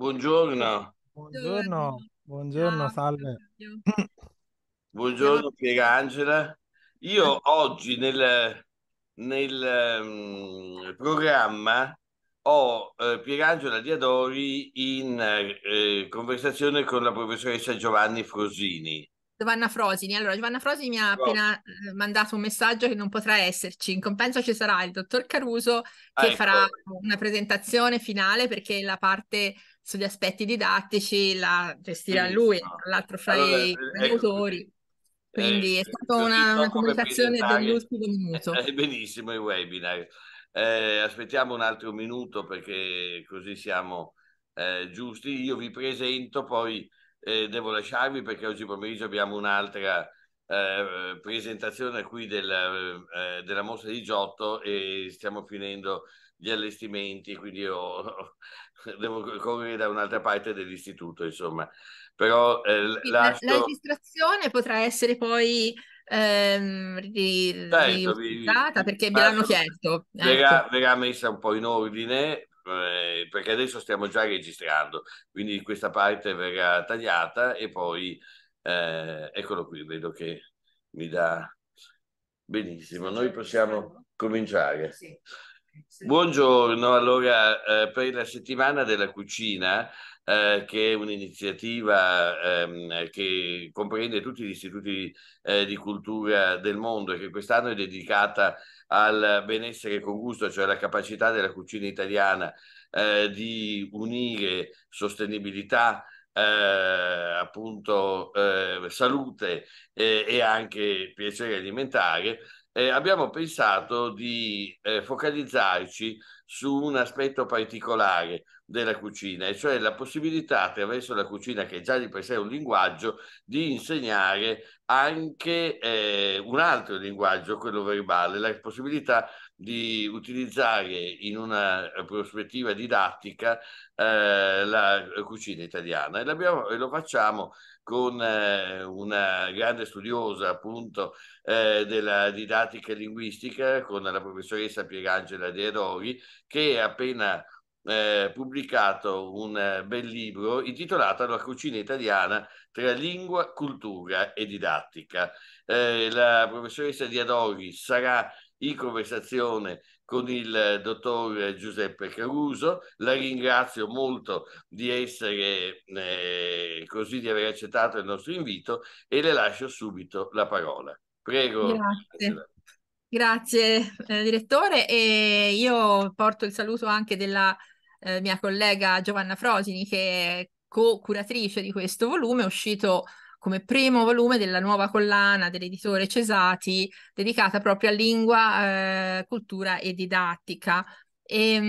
Buongiorno. Buongiorno, buongiorno, salve. Buongiorno Piera Angela. Io oggi nel, nel um, programma ho eh, Pierangela Diadori in eh, conversazione con la professoressa Giovanni Frosini. Giovanna Frosini. Allora, Giovanna Frosini mi ha wow. appena eh, mandato un messaggio che non potrà esserci. In compenso ci sarà il dottor Caruso che ah, farà una presentazione finale perché la parte sugli aspetti didattici la gestirà Benissimo. lui, tra l'altro fra allora, i eh, ecco, autori. Eh, Quindi eh, è stata una, una comunicazione dell'ultimo minuto. Eh, benissimo il webinar. Eh, aspettiamo un altro minuto perché così siamo giusti. Io vi presento poi eh, devo lasciarvi perché oggi pomeriggio abbiamo un'altra eh, presentazione qui del, eh, della mostra di Giotto e stiamo finendo gli allestimenti, quindi io devo correre da un'altra parte dell'istituto, insomma. Però eh, lascio... la, registrazione potrà essere poi ehm, certo, riutilizzata perché me l'hanno chiesto. Verrà, ecco. verrà messa un po' in ordine eh, perché adesso stiamo già registrando, quindi questa parte verrà tagliata e poi eh, eccolo qui, vedo che mi dà benissimo. Noi possiamo cominciare. Buongiorno, allora eh, per la settimana della cucina, eh, che è un'iniziativa ehm, che comprende tutti gli istituti eh, di cultura del mondo e che quest'anno è dedicata a al benessere con gusto, cioè la capacità della cucina italiana eh, di unire sostenibilità, eh, appunto eh, salute eh, e anche piacere alimentare, eh, abbiamo pensato di eh, focalizzarci su un aspetto particolare della cucina, e cioè la possibilità attraverso la cucina, che già di per sé è un linguaggio, di insegnare anche eh, un altro linguaggio, quello verbale, la possibilità di utilizzare in una prospettiva didattica eh, la cucina italiana e, e lo facciamo con eh, una grande studiosa appunto eh, della didattica linguistica, con la professoressa Pierangela De Erori, che ha appena eh, pubblicato un eh, bel libro intitolato La cucina italiana tra lingua, cultura e didattica. Eh, la professoressa Diadori sarà in conversazione con il dottor Giuseppe Caruso. La ringrazio molto di essere eh, così, di aver accettato il nostro invito e le lascio subito la parola. Prego. Grazie. Grazie eh, direttore e io porto il saluto anche della eh, mia collega Giovanna Frosini che è co-curatrice di questo volume uscito come primo volume della nuova collana dell'editore Cesati dedicata proprio a lingua, eh, cultura e didattica. E, ehm,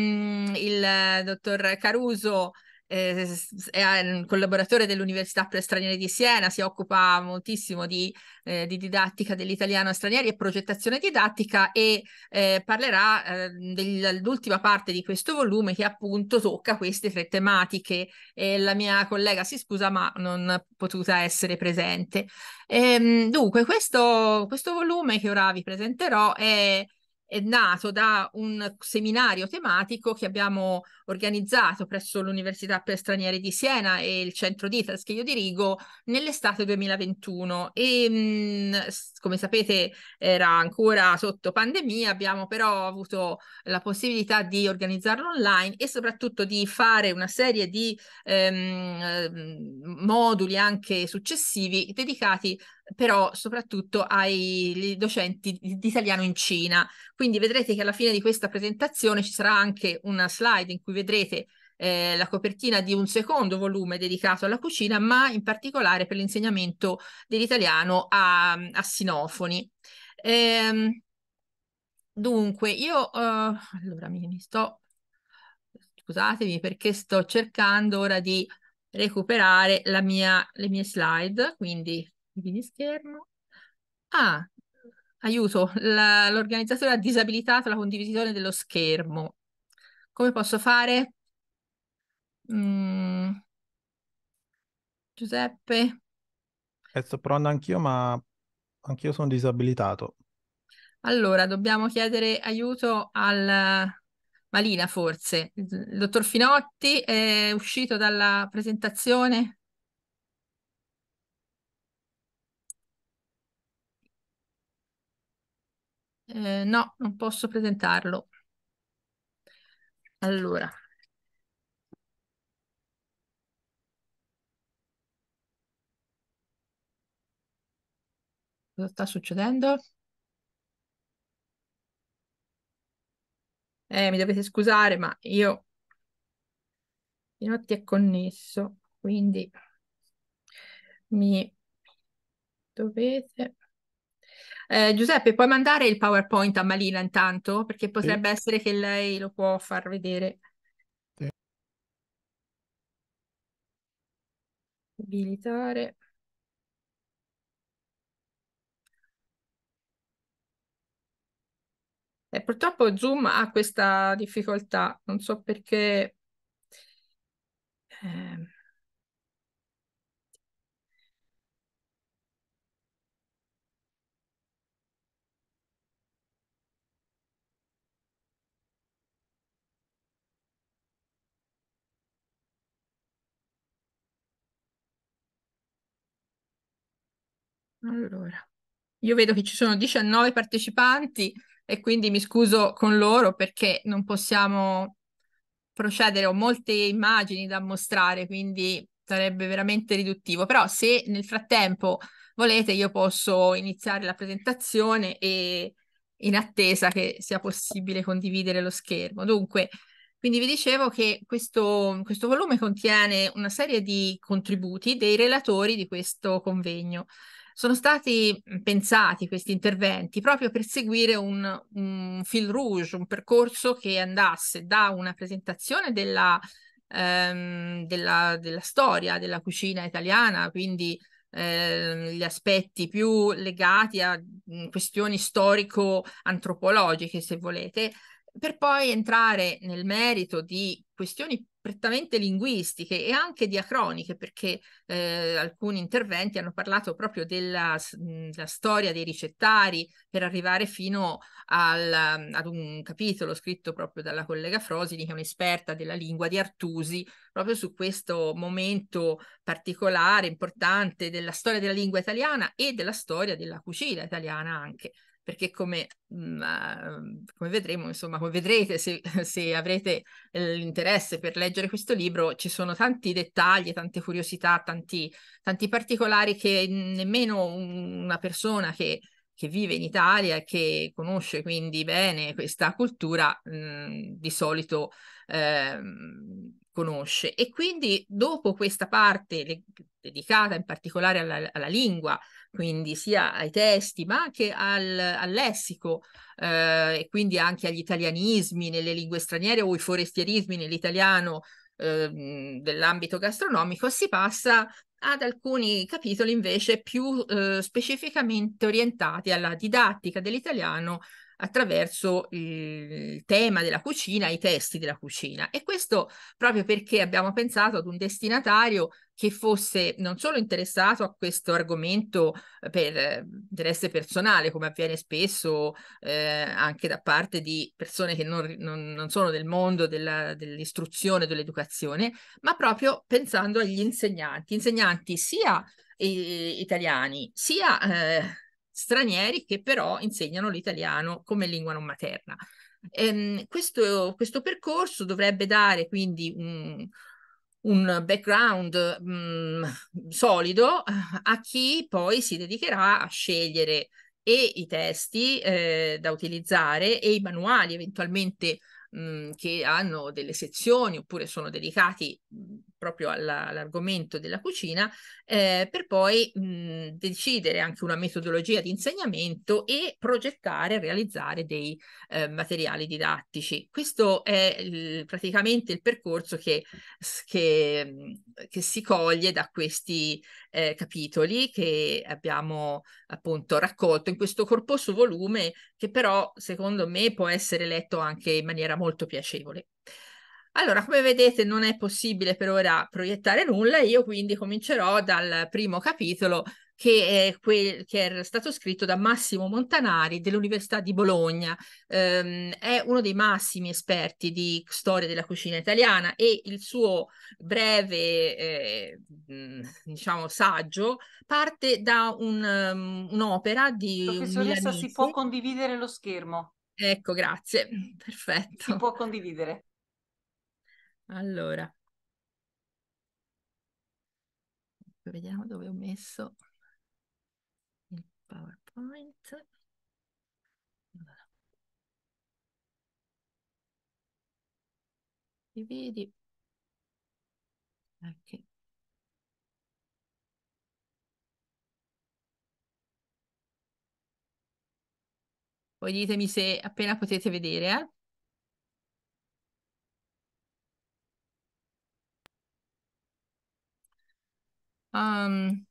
mh, il eh, dottor Caruso è un collaboratore dell'Università per Stranieri di Siena, si occupa moltissimo di, eh, di didattica dell'italiano a stranieri e progettazione didattica e eh, parlerà eh, dell'ultima parte di questo volume che appunto tocca queste tre tematiche e la mia collega si scusa ma non è potuta essere presente. Ehm, dunque questo, questo volume che ora vi presenterò è è nato da un seminario tematico che abbiamo organizzato presso l'Università per Stranieri di Siena e il centro DITAS che io dirigo nell'estate 2021 e mm, come sapete era ancora sotto pandemia, abbiamo però avuto la possibilità di organizzarlo online e soprattutto di fare una serie di ehm, moduli anche successivi dedicati però soprattutto ai docenti di, di italiano in Cina. Quindi vedrete che alla fine di questa presentazione ci sarà anche una slide in cui vedrete vedrete eh, la copertina di un secondo volume dedicato alla cucina, ma in particolare per l'insegnamento dell'italiano a, a sinofoni. Ehm, dunque, io eh, allora mi, mi sto scusatemi perché sto cercando ora di recuperare la mia, le mie slide, quindi dividi schermo. Ah, aiuto, l'organizzatore ha disabilitato la condivisione dello schermo. Come posso fare? Mm. Giuseppe? E eh, sto provando anch'io, ma anch'io sono disabilitato. Allora, dobbiamo chiedere aiuto al Malina, forse. Il dottor Finotti è uscito dalla presentazione? Eh, no, non posso presentarlo. Allora. Cosa sta succedendo? Eh, mi dovete scusare, ma io... Pinotti è connesso, quindi mi dovete eh, Giuseppe, puoi mandare il PowerPoint a Malina intanto? Perché potrebbe sì. essere che lei lo può far vedere. Sì. Abilitare. E eh, purtroppo Zoom ha questa difficoltà, non so perché. Eh. Allora, io vedo che ci sono 19 partecipanti e quindi mi scuso con loro perché non possiamo procedere, ho molte immagini da mostrare, quindi sarebbe veramente riduttivo, però se nel frattempo volete io posso iniziare la presentazione e in attesa che sia possibile condividere lo schermo. Dunque, quindi vi dicevo che questo, questo volume contiene una serie di contributi dei relatori di questo convegno. Sono stati mhmm, pensati questi interventi proprio per seguire un, un fil rouge, un percorso che andasse da una presentazione della, ehm, della, della storia della cucina italiana, quindi eh, gli aspetti più legati a mhmm, questioni storico-antropologiche, se volete, per poi entrare nel merito di questioni prettamente linguistiche e anche diacroniche, perché eh, alcuni interventi hanno parlato proprio della, della, storia dei ricettari per arrivare fino al, ad un capitolo scritto proprio dalla collega Frosini, che è un'esperta della lingua di Artusi, proprio su questo momento particolare, importante della storia della lingua italiana e della storia della cucina italiana anche perché come, mh, mm, ehm, come, vedremo, insomma, come vedrete se, se, avrete eh, l'interesse per leggere questo libro, ci sono tanti dettagli, tante curiosità, tanti, tanti particolari che nemmeno una persona che, che vive in Italia e che conosce quindi bene questa cultura mh, mm, di solito eh, conosce. E quindi dopo questa parte le, dedicata in particolare alla, alla lingua, quindi sia ai testi ma anche al, al lessico eh, e quindi anche agli italianismi nelle lingue straniere o i forestierismi nell'italiano eh, dell'ambito gastronomico, si passa ad alcuni capitoli invece più eh, specificamente orientati alla didattica dell'italiano attraverso il tema della cucina, i testi della cucina. E questo proprio perché abbiamo pensato ad un destinatario che fosse non solo interessato a questo argomento eh, per eh, interesse personale, come avviene spesso eh, anche da parte di persone che non, non, non sono del mondo della, dell'istruzione, dell'educazione, ma proprio pensando agli insegnanti, insegnanti sia eh, italiani sia eh, stranieri che però insegnano l'italiano come lingua non materna. Ehm, questo, questo, percorso dovrebbe dare quindi un, un background mh, mm, solido a chi poi si dedicherà a scegliere e i testi eh, da utilizzare e i manuali eventualmente mh, mm, che hanno delle sezioni oppure sono dedicati mm, proprio alla, all'argomento della cucina, eh, per poi mh, decidere anche una metodologia di insegnamento e progettare e realizzare dei eh, materiali didattici. Questo è il, praticamente il percorso che, che, che, si coglie da questi eh, capitoli che abbiamo appunto raccolto in questo corposo volume che però secondo me può essere letto anche in maniera molto piacevole. Allora, come vedete, non è possibile per ora proiettare nulla, io quindi comincerò dal primo capitolo che è, quel, che è stato scritto da Massimo Montanari dell'Università di Bologna. Um, è uno dei massimi esperti di storia della cucina italiana e il suo breve, eh, mm, diciamo, saggio parte da un, um, un'opera di... Professoressa, un si può condividere lo schermo? Ecco, grazie, perfetto. Si può condividere. Allora, vediamo dove ho messo il PowerPoint. Allora. Dividi. Ok. Poi ditemi se appena potete vedere, eh? Um,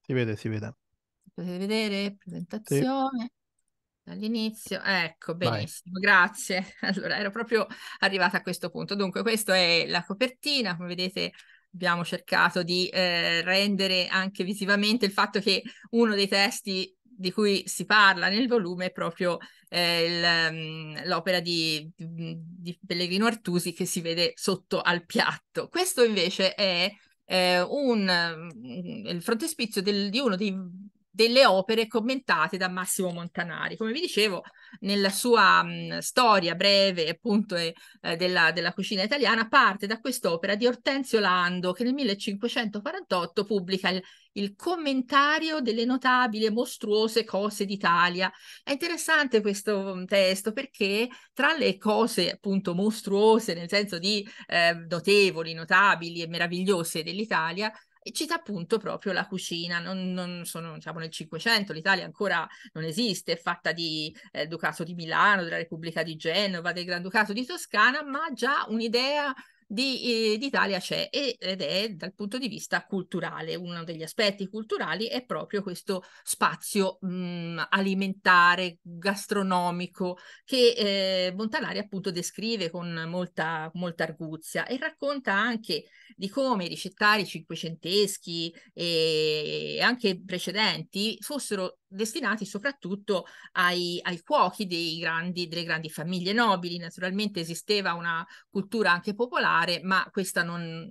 si vede, si vede. Potete vedere, presentazione. Sì. Dall'inizio, ecco, benissimo, Vai. grazie. Allora, ero proprio arrivata a questo punto. Dunque, questa è la copertina, come vedete abbiamo cercato di eh, rendere anche visivamente il fatto che uno dei testi di cui si parla nel volume è proprio eh, il, ehm, l'opera di, di, Pellegrino Artusi che si vede sotto al piatto. Questo invece è eh, un, mm, il frontespizio del, di uno dei delle opere commentate da Massimo Montanari. Come vi dicevo, nella sua mh, storia breve appunto eh, della, della, cucina italiana parte da quest'opera di Ortensio Lando che nel 1548 pubblica il, il commentario delle notabili e mostruose cose d'Italia. È interessante questo testo perché tra le cose appunto mostruose, nel senso di eh, notevoli, notabili e meravigliose dell'Italia, e cita appunto proprio la cucina. Non, non sono, diciamo, nel Cinquecento l'Italia ancora non esiste, è fatta di eh, Ducato di Milano, della Repubblica di Genova, del Granducato di Toscana, ma già un'idea di, eh, d'Italia c'è ed è dal punto di vista culturale, uno degli aspetti culturali è proprio questo spazio mh, mm, alimentare, gastronomico che eh, Montanari appunto descrive con molta, molta arguzia e racconta anche di come i ricettari cinquecenteschi e anche precedenti fossero destinati soprattutto ai, ai cuochi grandi, delle grandi famiglie nobili. Naturalmente esisteva una cultura anche popolare, ma questa non,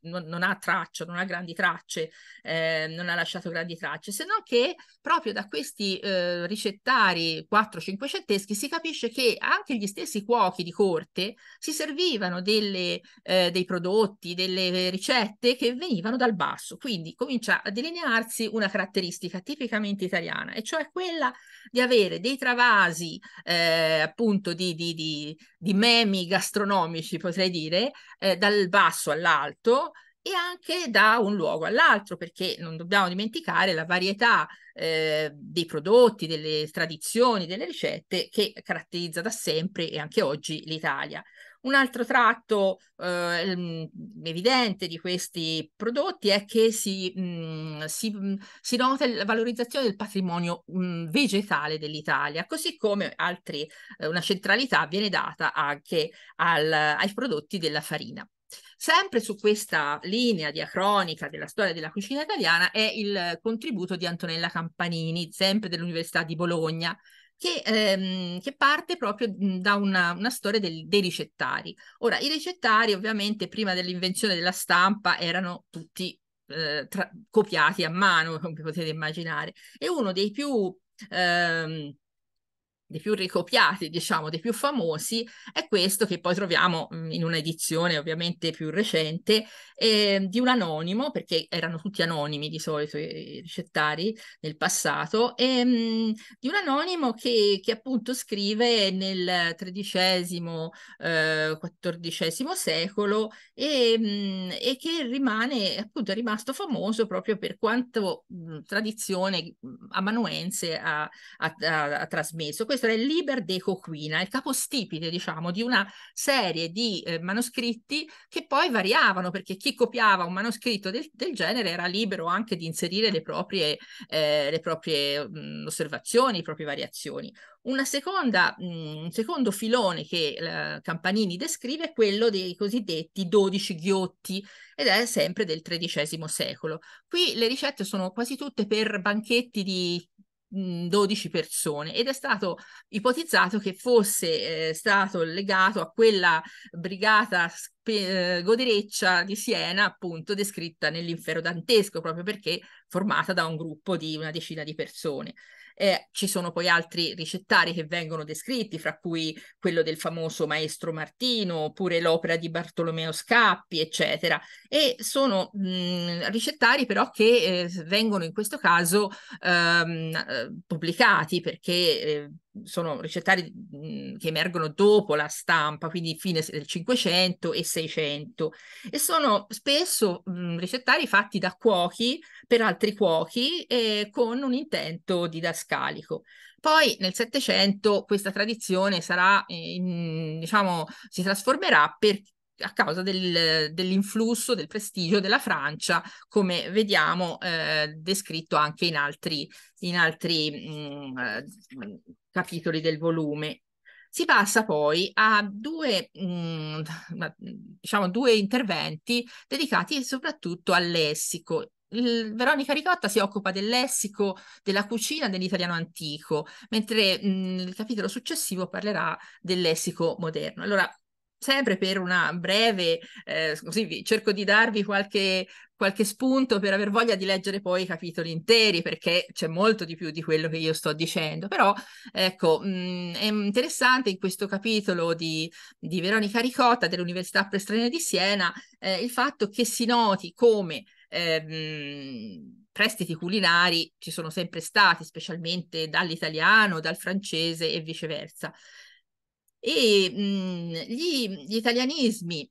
non, non ha traccia, non ha grandi tracce, eh, non ha lasciato grandi tracce, se non che proprio da questi eh, ricettari 4-500eschi si capisce che anche gli stessi cuochi di corte si servivano delle, eh, dei prodotti, delle ricette che venivano dal basso. Quindi comincia a delinearsi una caratteristica tipicamente italiana italiana, e cioè quella di avere dei travasi eh, appunto di, di, di, di, memi gastronomici, potrei dire, eh, dal basso all'alto e anche da un luogo all'altro, perché non dobbiamo dimenticare la varietà eh, dei prodotti, delle tradizioni, delle ricette che caratterizza da sempre e anche oggi l'Italia. Un altro tratto eh, ehm, evidente di questi prodotti è che si, mh, mm, si, mm, si, nota la valorizzazione del patrimonio mh, mm, vegetale dell'Italia, così come altri, eh, una centralità viene data anche al, ai prodotti della farina. Sempre su questa linea diacronica della storia della cucina italiana è il contributo di Antonella Campanini, sempre dell'Università di Bologna, che, ehm, che parte proprio mhmm, da una, una storia del, dei ricettari. Ora, i ricettari ovviamente prima dell'invenzione della stampa erano tutti eh, tra- copiati a mano, come potete immaginare, e uno dei più... Ehm, dei più ricopiati, diciamo, dei più famosi, è questo che poi troviamo mm, in un'edizione ovviamente più recente eh, di un anonimo, perché erano tutti anonimi di solito i ricettari nel passato, e, ehm, mh, di un anonimo che, che, appunto scrive nel XIII, eh, XIV secolo e, ehm, mh, e, che rimane, appunto è rimasto famoso proprio per quanto mh, mm, tradizione mm, amanuense ha, ha, ha, ha trasmesso. Questo questo era il Liber de Coquina, il capostipite, diciamo, di una serie di eh, manoscritti che poi variavano, perché chi copiava un manoscritto del, del genere era libero anche di inserire le proprie, eh, le proprie mh, mm, osservazioni, le proprie variazioni. Seconda, mh, mm, un secondo filone che eh, Campanini descrive è quello dei cosiddetti dodici ghiotti, ed è sempre del XIII secolo. Qui le ricette sono quasi tutte per banchetti di 12 mhmm, persone ed è stato ipotizzato che fosse eh, stato legato a quella brigata spe- eh, godereccia di Siena, appunto descritta nell'infero dantesco, proprio perché formata da un gruppo di una decina di persone. Eh, ci sono poi altri ricettari che vengono descritti, fra cui quello del famoso maestro Martino, oppure l'opera di Bartolomeo Scappi, eccetera. E sono mh, ricettari però che eh, vengono in questo caso ehm, eh, pubblicati perché eh, sono ricettari che emergono dopo la stampa, quindi fine del 500 e 600, e sono spesso mh, ricettari fatti da cuochi per altri cuochi eh, con un intento didascalico. Poi nel Settecento questa tradizione sarà, eh, in, diciamo, si trasformerà per, a causa del, dell'influsso, del prestigio della Francia, come vediamo eh, descritto anche in altri, in altri mh, mm, eh, capitoli del volume. Si passa poi a due, mh, mm, diciamo, due interventi dedicati soprattutto al lessico Veronica Ricotta si occupa del lessico, della cucina dell'italiano antico, mentre mh, mhmm, il capitolo successivo parlerà del lessico moderno. Allora, sempre per una breve, eh, così cerco di darvi qualche, qualche, spunto per aver voglia di leggere poi i capitoli interi, perché c'è molto di più di quello che io sto dicendo. Però, ecco, mh, mhmm, è interessante in questo capitolo di, di Veronica Ricotta dell'Università Prestrena di Siena eh, il fatto che si noti come ehm, prestiti culinari ci sono sempre stati, specialmente dall'italiano, dal francese e viceversa. E mh, mm, gli, gli italianismi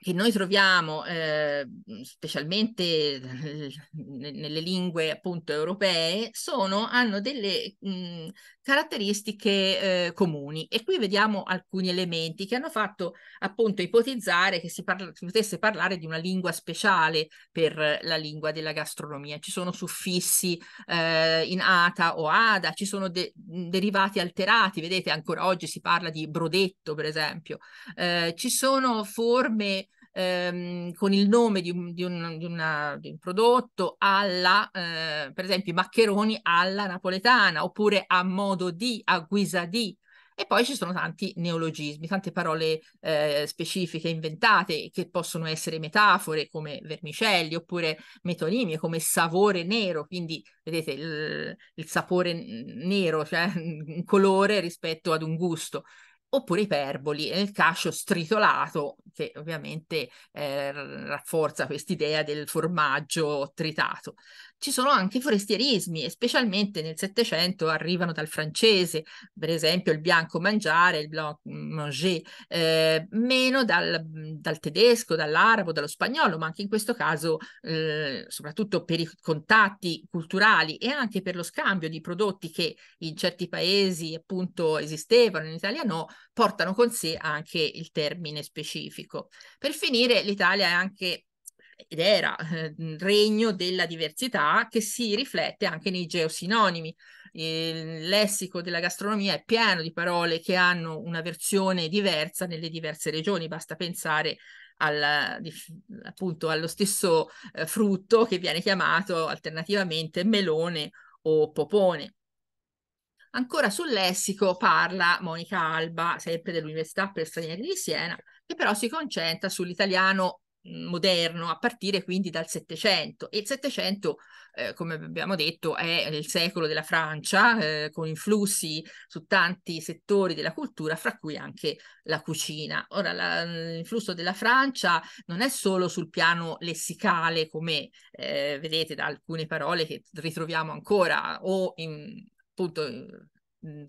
che noi troviamo eh, specialmente nelle lingue appunto europee sono, hanno delle mh, mm, caratteristiche eh, comuni. E qui vediamo alcuni elementi che hanno fatto appunto ipotizzare che si, parla- si potesse parlare di una lingua speciale per la lingua della gastronomia. Ci sono suffissi eh, in ata o ada, ci sono de- derivati alterati, vedete ancora oggi si parla di brodetto per esempio, eh, ci sono forme ehm, con il nome di un, di un, di una, di un prodotto alla, eh, per esempio, maccheroni alla napoletana, oppure a modo di, a guisa di. E poi ci sono tanti neologismi, tante parole eh, specifiche inventate che possono essere metafore come vermicelli oppure metonimie come savore nero, quindi vedete il, il sapore nero, cioè un colore rispetto ad un gusto oppure iperboli, e il cascio stritolato, che ovviamente eh, rafforza quest'idea del formaggio tritato ci sono anche forestierismi e specialmente nel Settecento arrivano dal francese, per esempio il bianco mangiare, il blanc manger, eh, meno dal, dal, tedesco, dall'arabo, dallo spagnolo, ma anche in questo caso eh, soprattutto per i contatti culturali e anche per lo scambio di prodotti che in certi paesi appunto esistevano, in Italia no, portano con sé anche il termine specifico. Per finire l'Italia è anche ed era eh, regno della diversità che si riflette anche nei geosinonimi. Il lessico della gastronomia è pieno di parole che hanno una versione diversa nelle diverse regioni, basta pensare alla, appunto allo stesso eh, frutto che viene chiamato alternativamente melone o popone. Ancora sul lessico parla Monica Alba, sempre dell'Università per Stranieri di Siena, che però si concentra sull'italiano moderno, a partire quindi dal Settecento. E il Settecento, eh, come abbiamo detto, è il secolo della Francia, eh, con influssi su tanti settori della cultura, fra cui anche la cucina. Ora, la, l'influsso della Francia non è solo sul piano lessicale, come eh, vedete da alcune parole che ritroviamo ancora, o in, appunto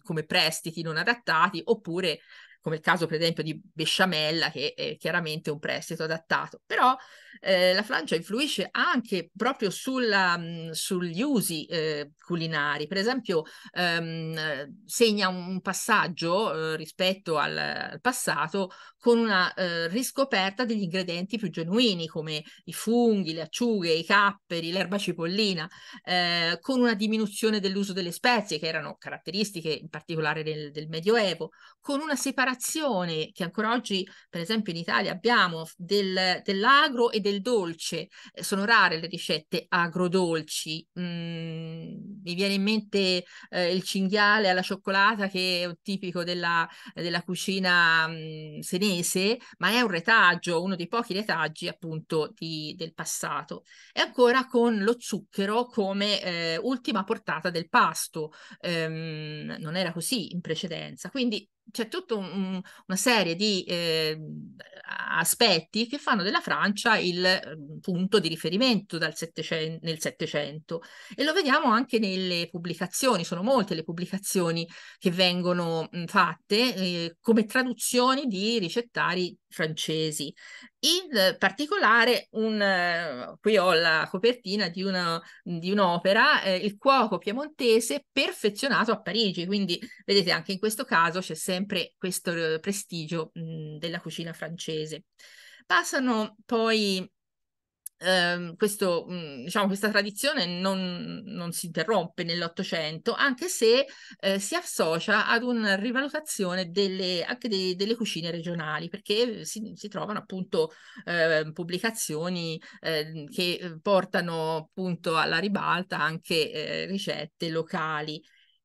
come prestiti non adattati oppure come il caso per esempio di Besciamella che è eh, chiaramente un prestito adattato, però eh, la Francia influisce anche proprio sulla, mh, mm, sugli usi eh, culinari. Per esempio, ehm, segna un passaggio eh, rispetto al, al, passato con una eh, riscoperta degli ingredienti più genuini come i funghi, le acciughe, i capperi, l'erba cipollina, eh, con una diminuzione dell'uso delle spezie che erano caratteristiche in particolare del, del Medioevo, con una separazione che ancora oggi, per esempio in Italia, abbiamo del, dell'agro e e del dolce. Eh, sono rare le ricette agrodolci. Mm, mi viene in mente eh, il cinghiale alla cioccolata che è tipico della, della cucina mh, mm, senese, ma è un retaggio, uno dei pochi retaggi appunto di, del passato. E ancora con lo zucchero come eh, ultima portata del pasto. Um, non era così in precedenza. Quindi c'è tutta un, una serie di eh, aspetti che fanno della Francia il ehm, punto di riferimento settecento, nel Settecento e lo vediamo anche nelle pubblicazioni, sono molte le pubblicazioni che vengono mh, fatte eh, come traduzioni di ricettari francesi. In particolare, un, qui ho la copertina di, una, di un'opera, eh, Il cuoco piemontese perfezionato a Parigi, quindi vedete anche in questo caso c'è sempre questo prestigio mh, della cucina francese. Passano poi eh, questo, mhmm, diciamo, questa tradizione non, non, si interrompe nell'Ottocento, anche se eh, si associa ad una rivalutazione delle, anche de, delle cucine regionali, perché si, si trovano appunto ehm, ehm, eh, pubblicazioni che portano appunto alla ribalta anche eh, ricette locali.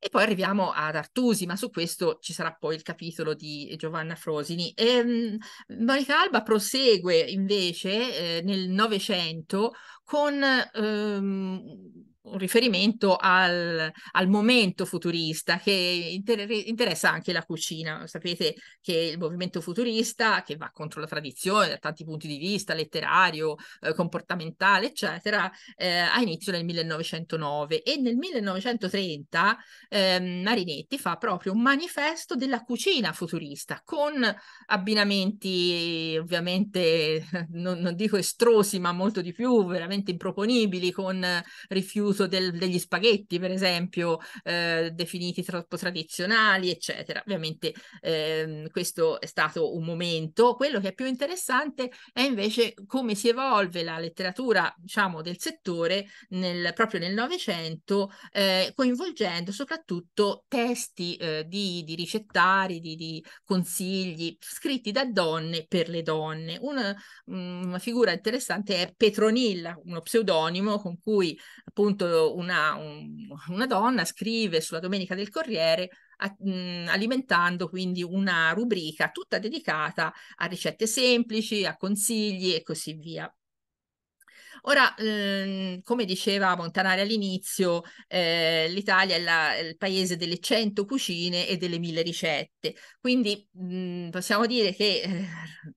E poi arriviamo ad Artusi, ma su questo ci sarà poi il capitolo di Giovanna Frosini. E, ehm, Monica Alba prosegue invece eh, nel Novecento con ehm, un riferimento al, al, momento futurista che inter- interessa anche la cucina. Sapete che il movimento futurista, che va contro la tradizione da tanti punti di vista, letterario, eh, comportamentale, eccetera, eh, ha inizio nel 1909 e nel 1930 eh, Marinetti fa proprio un manifesto della cucina futurista con abbinamenti ovviamente non, non dico estrosi ma molto di più, veramente improponibili, con rifiuti l'uso del, degli spaghetti, per esempio, eh, definiti troppo tradizionali, eccetera. Ovviamente ehm, questo è stato un momento. Quello che è più interessante è invece come si evolve la letteratura, diciamo, del settore nel, proprio nel Novecento, eh, coinvolgendo soprattutto testi eh, di, di, ricettari, di, di, consigli scritti da donne per le donne. Una, mm, una figura interessante è Petronilla, uno pseudonimo con cui appunto appunto una, un, una donna scrive sulla Domenica del Corriere a, mh, alimentando quindi una rubrica tutta dedicata a ricette semplici, a consigli e così via. Ora, ehm, come diceva Montanari all'inizio, eh, l'Italia è, la, è, il paese delle 100 cucine e delle 1000 ricette, quindi mh, possiamo dire che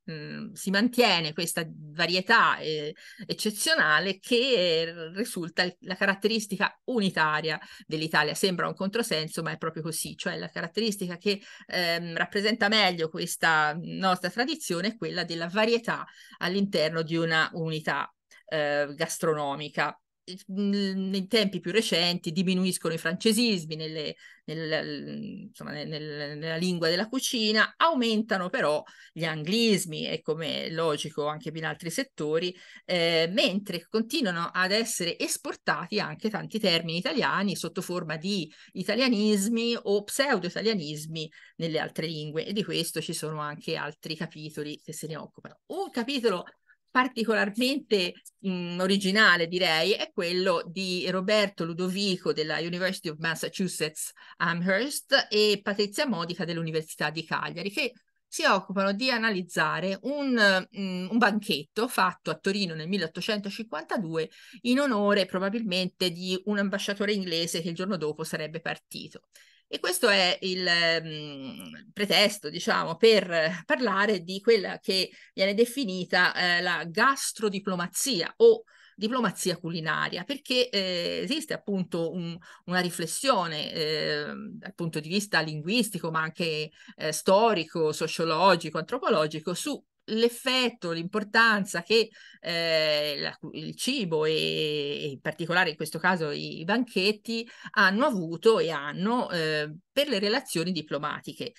eh, mh, si mantiene questa varietà eh, eccezionale che eh, risulta la caratteristica unitaria dell'Italia. Sembra un controsenso, ma è proprio così, cioè la caratteristica che ehm, rappresenta meglio questa nostra tradizione è quella della varietà all'interno di una unità eh, gastronomica. Nei tempi più recenti diminuiscono i francesismi nelle, nel, insomma, nel, nella lingua della cucina, aumentano però gli anglismi e come è logico anche in altri settori, eh, mentre continuano ad essere esportati anche tanti termini italiani sotto forma di italianismi o pseudo-italianismi nelle altre lingue e di questo ci sono anche altri capitoli che se ne occupano. Un capitolo particolarmente mh, mhmm, originale, direi, è quello di Roberto Ludovico della University of Massachusetts Amherst e Patrizia Modica dell'Università di Cagliari, che si occupano di analizzare un, mh, mhmm, un, banchetto fatto a Torino nel 1852 in onore probabilmente di un ambasciatore inglese che il giorno dopo sarebbe partito. E questo è il mh, ehm, pretesto, diciamo, per parlare di quella che viene definita eh, la gastrodiplomazia o diplomazia culinaria, perché eh, esiste appunto un, una riflessione eh, dal punto di vista linguistico, ma anche eh, storico, sociologico, antropologico, su l'effetto, l'importanza che eh, la, il cibo e, e, in particolare in questo caso i banchetti hanno avuto e hanno eh, per le relazioni diplomatiche.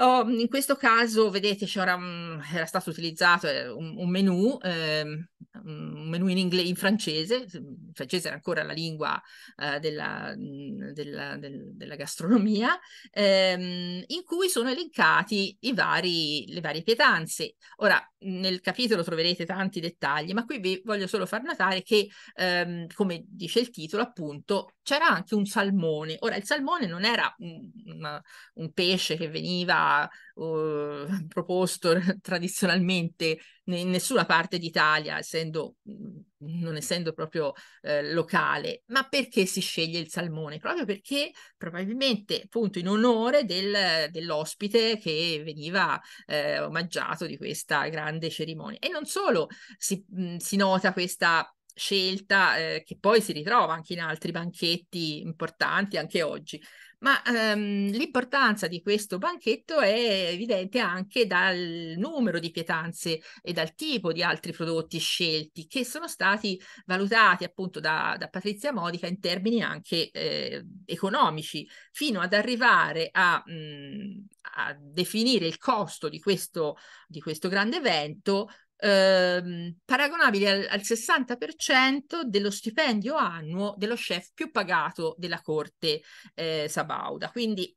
Oh, in questo caso, vedete, un, era stato utilizzato eh, un, un menu, eh, un menu in, ingle- in francese, il francese era ancora la lingua eh, della, mhmm, della, del, della, gastronomia, ehm, in cui sono elencati vari, le varie pietanze. Ora, nel capitolo troverete tanti dettagli, ma qui vi voglio solo far notare che, ehm, come dice il titolo, appunto, c'era anche un salmone. Ora, il salmone non era un, un pesce che veniva eh, proposto tradizionalmente in nessuna parte d'Italia, essendo, mhmm, non essendo proprio eh, locale, ma perché si sceglie il salmone? Proprio perché probabilmente appunto in onore del, dell'ospite che veniva eh, omaggiato di questa grande cerimonia. E non solo si, mhmm, si nota questa scelta eh, che poi si ritrova anche in altri banchetti importanti anche oggi. Ma ehm, l'importanza di questo banchetto è evidente anche dal numero di pietanze e dal tipo di altri prodotti scelti che sono stati valutati appunto da, da Patrizia Modica in termini anche eh, economici, fino ad arrivare a, mh, mm, a definire il costo di questo, di questo grande evento ehm, paragonabili al, al 60% dello stipendio annuo dello chef più pagato della corte eh, sabauda. Quindi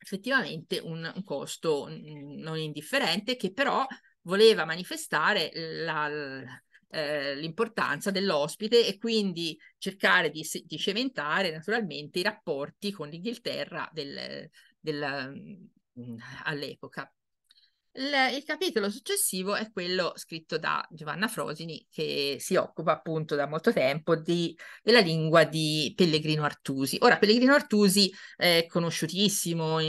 effettivamente un, un costo mm, non indifferente che però voleva manifestare la, eh, l'importanza dell'ospite e quindi cercare di, di, cementare naturalmente i rapporti con l'Inghilterra del, del, mm, all'epoca. L- il capitolo successivo è quello scritto da Giovanna Frosini, che si occupa appunto da molto tempo di, della lingua di Pellegrino Artusi. Ora, Pellegrino Artusi è conosciutissimo in,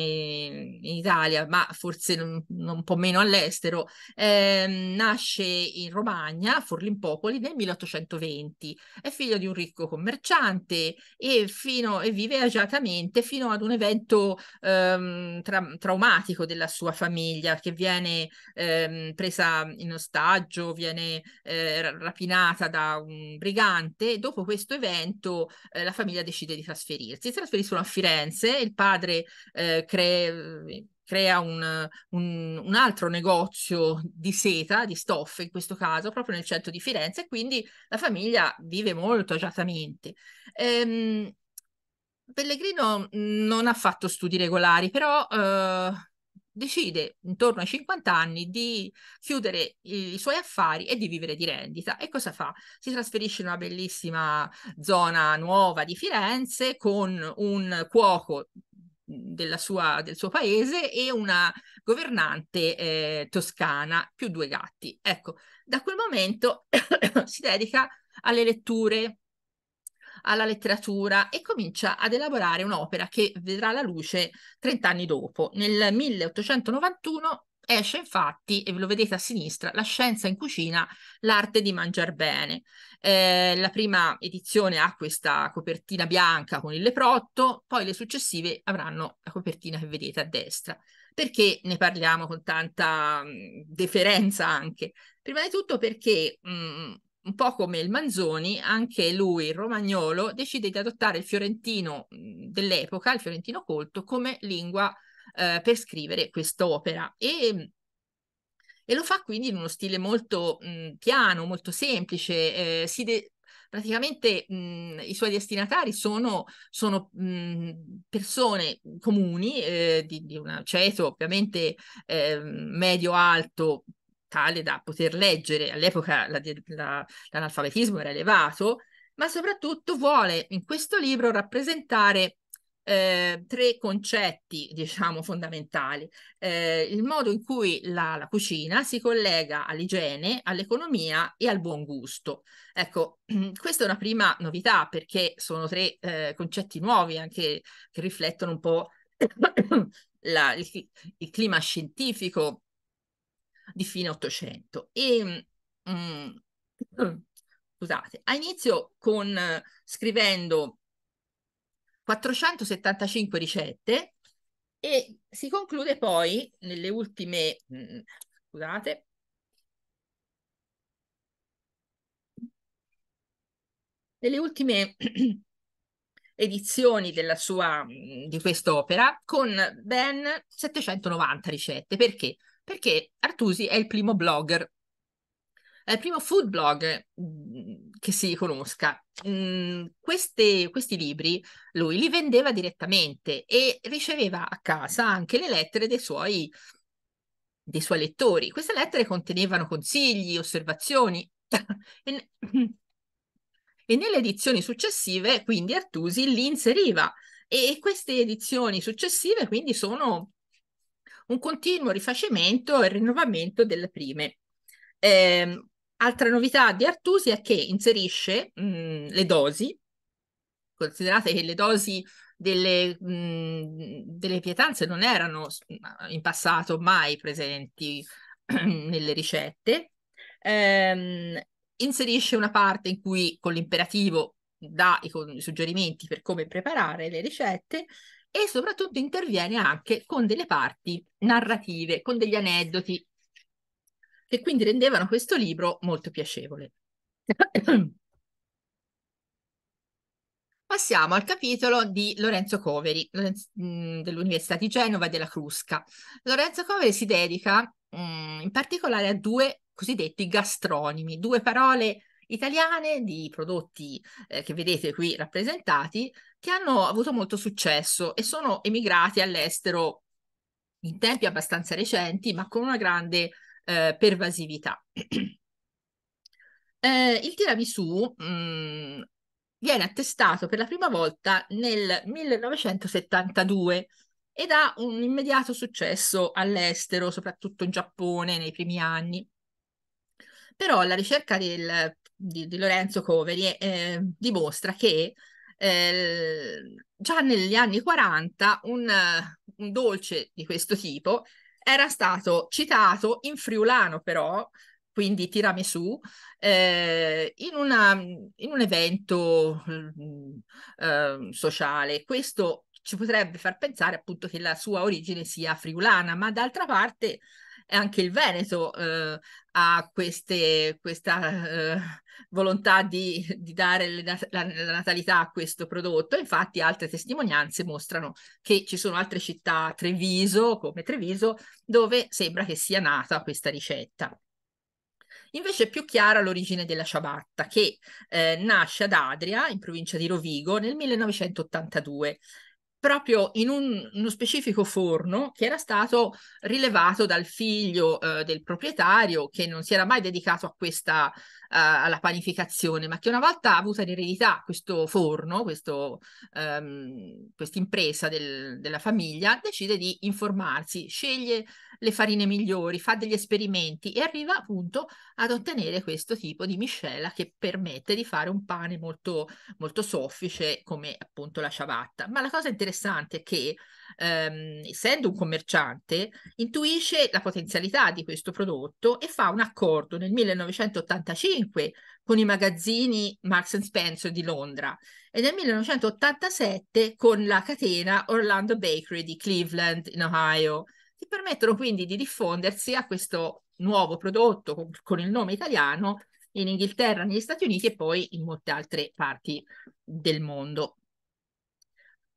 in Italia, ma forse un, un, po' meno all'estero. Eh, nasce in Romagna, Forlimpopoli, nel 1820. È figlio di un ricco commerciante e, fino, e vive agiatamente fino ad un evento ehm, tra- traumatico della sua famiglia che viene viene ehm, presa in ostaggio, viene eh, rapinata da un brigante. Dopo questo evento eh, la famiglia decide di trasferirsi. Si trasferiscono a Firenze, il padre eh, crea crea un, un, un, altro negozio di seta, di stoffe in questo caso, proprio nel centro di Firenze, e quindi la famiglia vive molto agiatamente. Ehm, Pellegrino non ha fatto studi regolari, però eh, decide intorno ai 50 anni di chiudere i, suoi affari e di vivere di rendita. E cosa fa? Si trasferisce in una bellissima zona nuova di Firenze con un cuoco mm, sua, del suo paese e una governante eh, toscana più due gatti. Ecco, da quel momento si dedica alle letture alla letteratura e comincia ad elaborare un'opera che vedrà la luce 30 anni dopo. Nel 1891 esce infatti, e lo vedete a sinistra, La scienza in cucina, l'arte di mangiar bene. Eh, la prima edizione ha questa copertina bianca con il leprotto, poi le successive avranno la copertina che vedete a destra. Perché ne parliamo con tanta mm, deferenza anche? Prima di tutto perché mh, mm, un po' come il Manzoni, anche lui, il romagnolo, decide di adottare il fiorentino mhmm, dell'epoca, il fiorentino colto, come lingua eh, per scrivere quest'opera. E, e, lo fa quindi in uno stile molto mh, mhmm, piano, molto semplice. Eh, de- praticamente mh, mhmm, i suoi destinatari sono, sono mh, persone comuni, eh, di, di un ceto ovviamente eh, medio-alto, tale da poter leggere, all'epoca la, la, l'analfabetismo era elevato, ma soprattutto vuole in questo libro rappresentare eh, tre concetti, diciamo, fondamentali. Eh, il modo in cui la, la, cucina si collega all'igiene, all'economia e al buon gusto. Ecco, questa è una prima novità perché sono tre eh, concetti nuovi anche che riflettono un po' la, il, il clima scientifico di fine Ottocento. E mh, mm, scusate, a inizio con scrivendo 475 ricette e si conclude poi nelle ultime, mh, mm, scusate, nelle ultime edizioni della sua, mm, di quest'opera con ben 790 ricette. Perché? perché Artusi è il primo blogger, è il primo food blogger mm, che si conosca. Mm, queste, questi libri lui li vendeva direttamente e riceveva a casa anche le lettere dei suoi, dei suoi lettori. Queste lettere contenevano consigli, osservazioni. e, e nelle edizioni successive, quindi Artusi li inseriva e queste edizioni successive quindi sono un continuo rifacimento e rinnovamento delle prime. Eh, altra novità di Artusi è che inserisce mh, mm, le dosi, considerate che le dosi delle, mh, mm, delle pietanze non erano mm, in passato mai presenti nelle ricette, eh, inserisce una parte in cui con l'imperativo dà i, i, suggerimenti per come preparare le ricette e soprattutto interviene anche con delle parti narrative, con degli aneddoti, che quindi rendevano questo libro molto piacevole. Passiamo al capitolo di Lorenzo Coveri mm, dell'Università di Genova e della Crusca. Lorenzo Coveri si dedica mh, mm, in particolare a due cosiddetti gastronimi, due parole italiane di prodotti eh, che vedete qui rappresentati che hanno avuto molto successo e sono emigrati all'estero in tempi abbastanza recenti ma con una grande eh, pervasività. eh, il tiramisù mh, mm, viene attestato per la prima volta nel 1972 ed ha un immediato successo all'estero, soprattutto in Giappone nei primi anni. Però la ricerca del di, di Lorenzo Coveri eh, ehm, dimostra che eh, già negli anni 40 un, eh, un, dolce di questo tipo era stato citato in friulano però, quindi tiramisù, eh, in, una, in, un evento eh, sociale. Questo ci potrebbe far pensare appunto che la sua origine sia friulana, ma d'altra parte eh, anche il Veneto eh, ha queste, questa volontà di, di dare la, la, natalità a questo prodotto. Infatti altre testimonianze mostrano che ci sono altre città, Treviso come Treviso, dove sembra che sia nata questa ricetta. Invece è più chiara l'origine della ciabatta, che eh, nasce ad Adria, in provincia di Rovigo, nel 1982 proprio in un, uno specifico forno che era stato rilevato dal figlio eh, del proprietario che non si era mai dedicato a questa, alla panificazione, ma che una volta avuta in eredità questo forno, ehm, questa um, impresa del, della famiglia, decide di informarsi, sceglie le farine migliori, fa degli esperimenti e arriva appunto ad ottenere questo tipo di miscela che permette di fare un pane molto, molto soffice come appunto la ciabatta. Ma la cosa interessante è che ehm, essendo un commerciante intuisce la potenzialità di questo prodotto e fa un accordo nel 1985 1985 con i magazzini Marks Spencer di Londra e nel 1987 con la catena Orlando Bakery di Cleveland in Ohio, che permettono quindi di diffondersi a questo nuovo prodotto con, con il nome italiano in Inghilterra, negli Stati Uniti e poi in molte altre parti del mondo.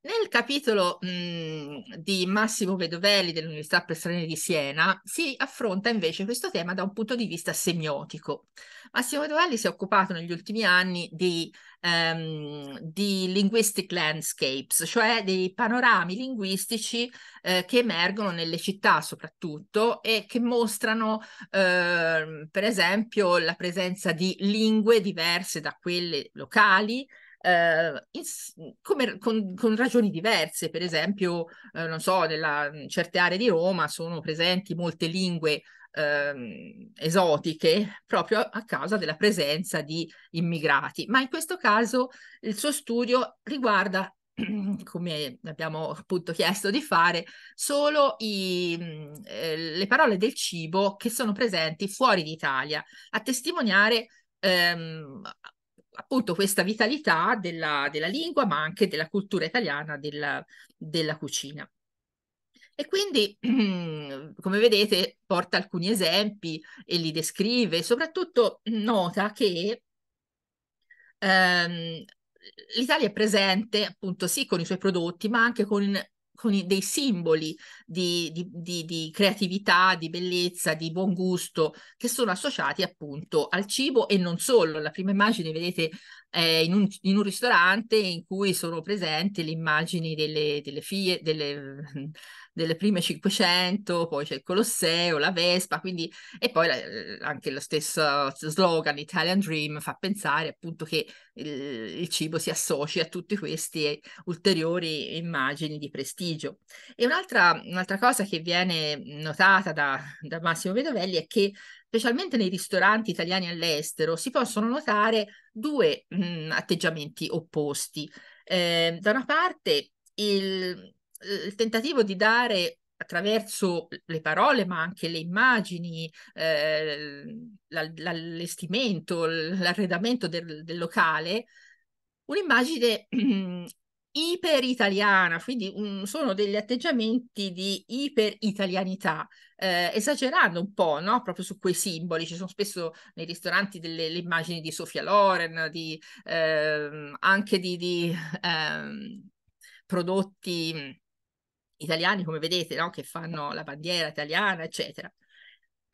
Nel capitolo mh, mhmm, di Massimo Vedovelli dell'Università per di Siena si affronta invece questo tema da un punto di vista semiotico. Massimo Vedovelli si è occupato negli ultimi anni di, ehm, di linguistic landscapes, cioè dei panorami linguistici eh, che emergono nelle città soprattutto e che mostrano eh, per esempio la presenza di lingue diverse da quelle locali, eh, in, come, con, con, ragioni diverse, per esempio, eh, non so, nella, in certe aree di Roma sono presenti molte lingue eh, esotiche proprio a causa della presenza di immigrati, ma in questo caso il suo studio riguarda come abbiamo appunto chiesto di fare, solo i, mm, eh, le parole del cibo che sono presenti fuori d'Italia, a testimoniare ehm, appunto questa vitalità della, della, lingua, ma anche della cultura italiana, della, della cucina. E quindi, come vedete, porta alcuni esempi e li descrive, soprattutto nota che ehm, l'Italia è presente appunto sì con i suoi prodotti, ma anche con con i, dei simboli di, di, di, di, creatività, di bellezza, di buon gusto che sono associati appunto al cibo e non solo. La prima immagine, vedete eh, in, un, in, un, ristorante in cui sono presenti le immagini delle, delle figlie, delle, delle prime 500, poi c'è il Colosseo, la Vespa, quindi, e poi la, anche lo stesso slogan Italian Dream fa pensare appunto che il, il cibo si associ a tutte queste ulteriori immagini di prestigio. E un'altra, un'altra cosa che viene notata da, da Massimo Vedovelli è che specialmente nei ristoranti italiani all'estero, si possono notare due mh, mm, atteggiamenti opposti. Eh, da una parte il, il tentativo di dare attraverso le parole, ma anche le immagini, eh, l'allestimento, l'arredamento del, del locale, un'immagine iper italiana, quindi um, sono degli atteggiamenti di iperitalianità, eh, esagerando un po' no? proprio su quei simboli. Ci sono spesso nei ristoranti delle immagini di Sofia Loren, di, ehm, anche di, di ehm, prodotti mm, italiani, come vedete, no? che fanno la bandiera italiana, eccetera.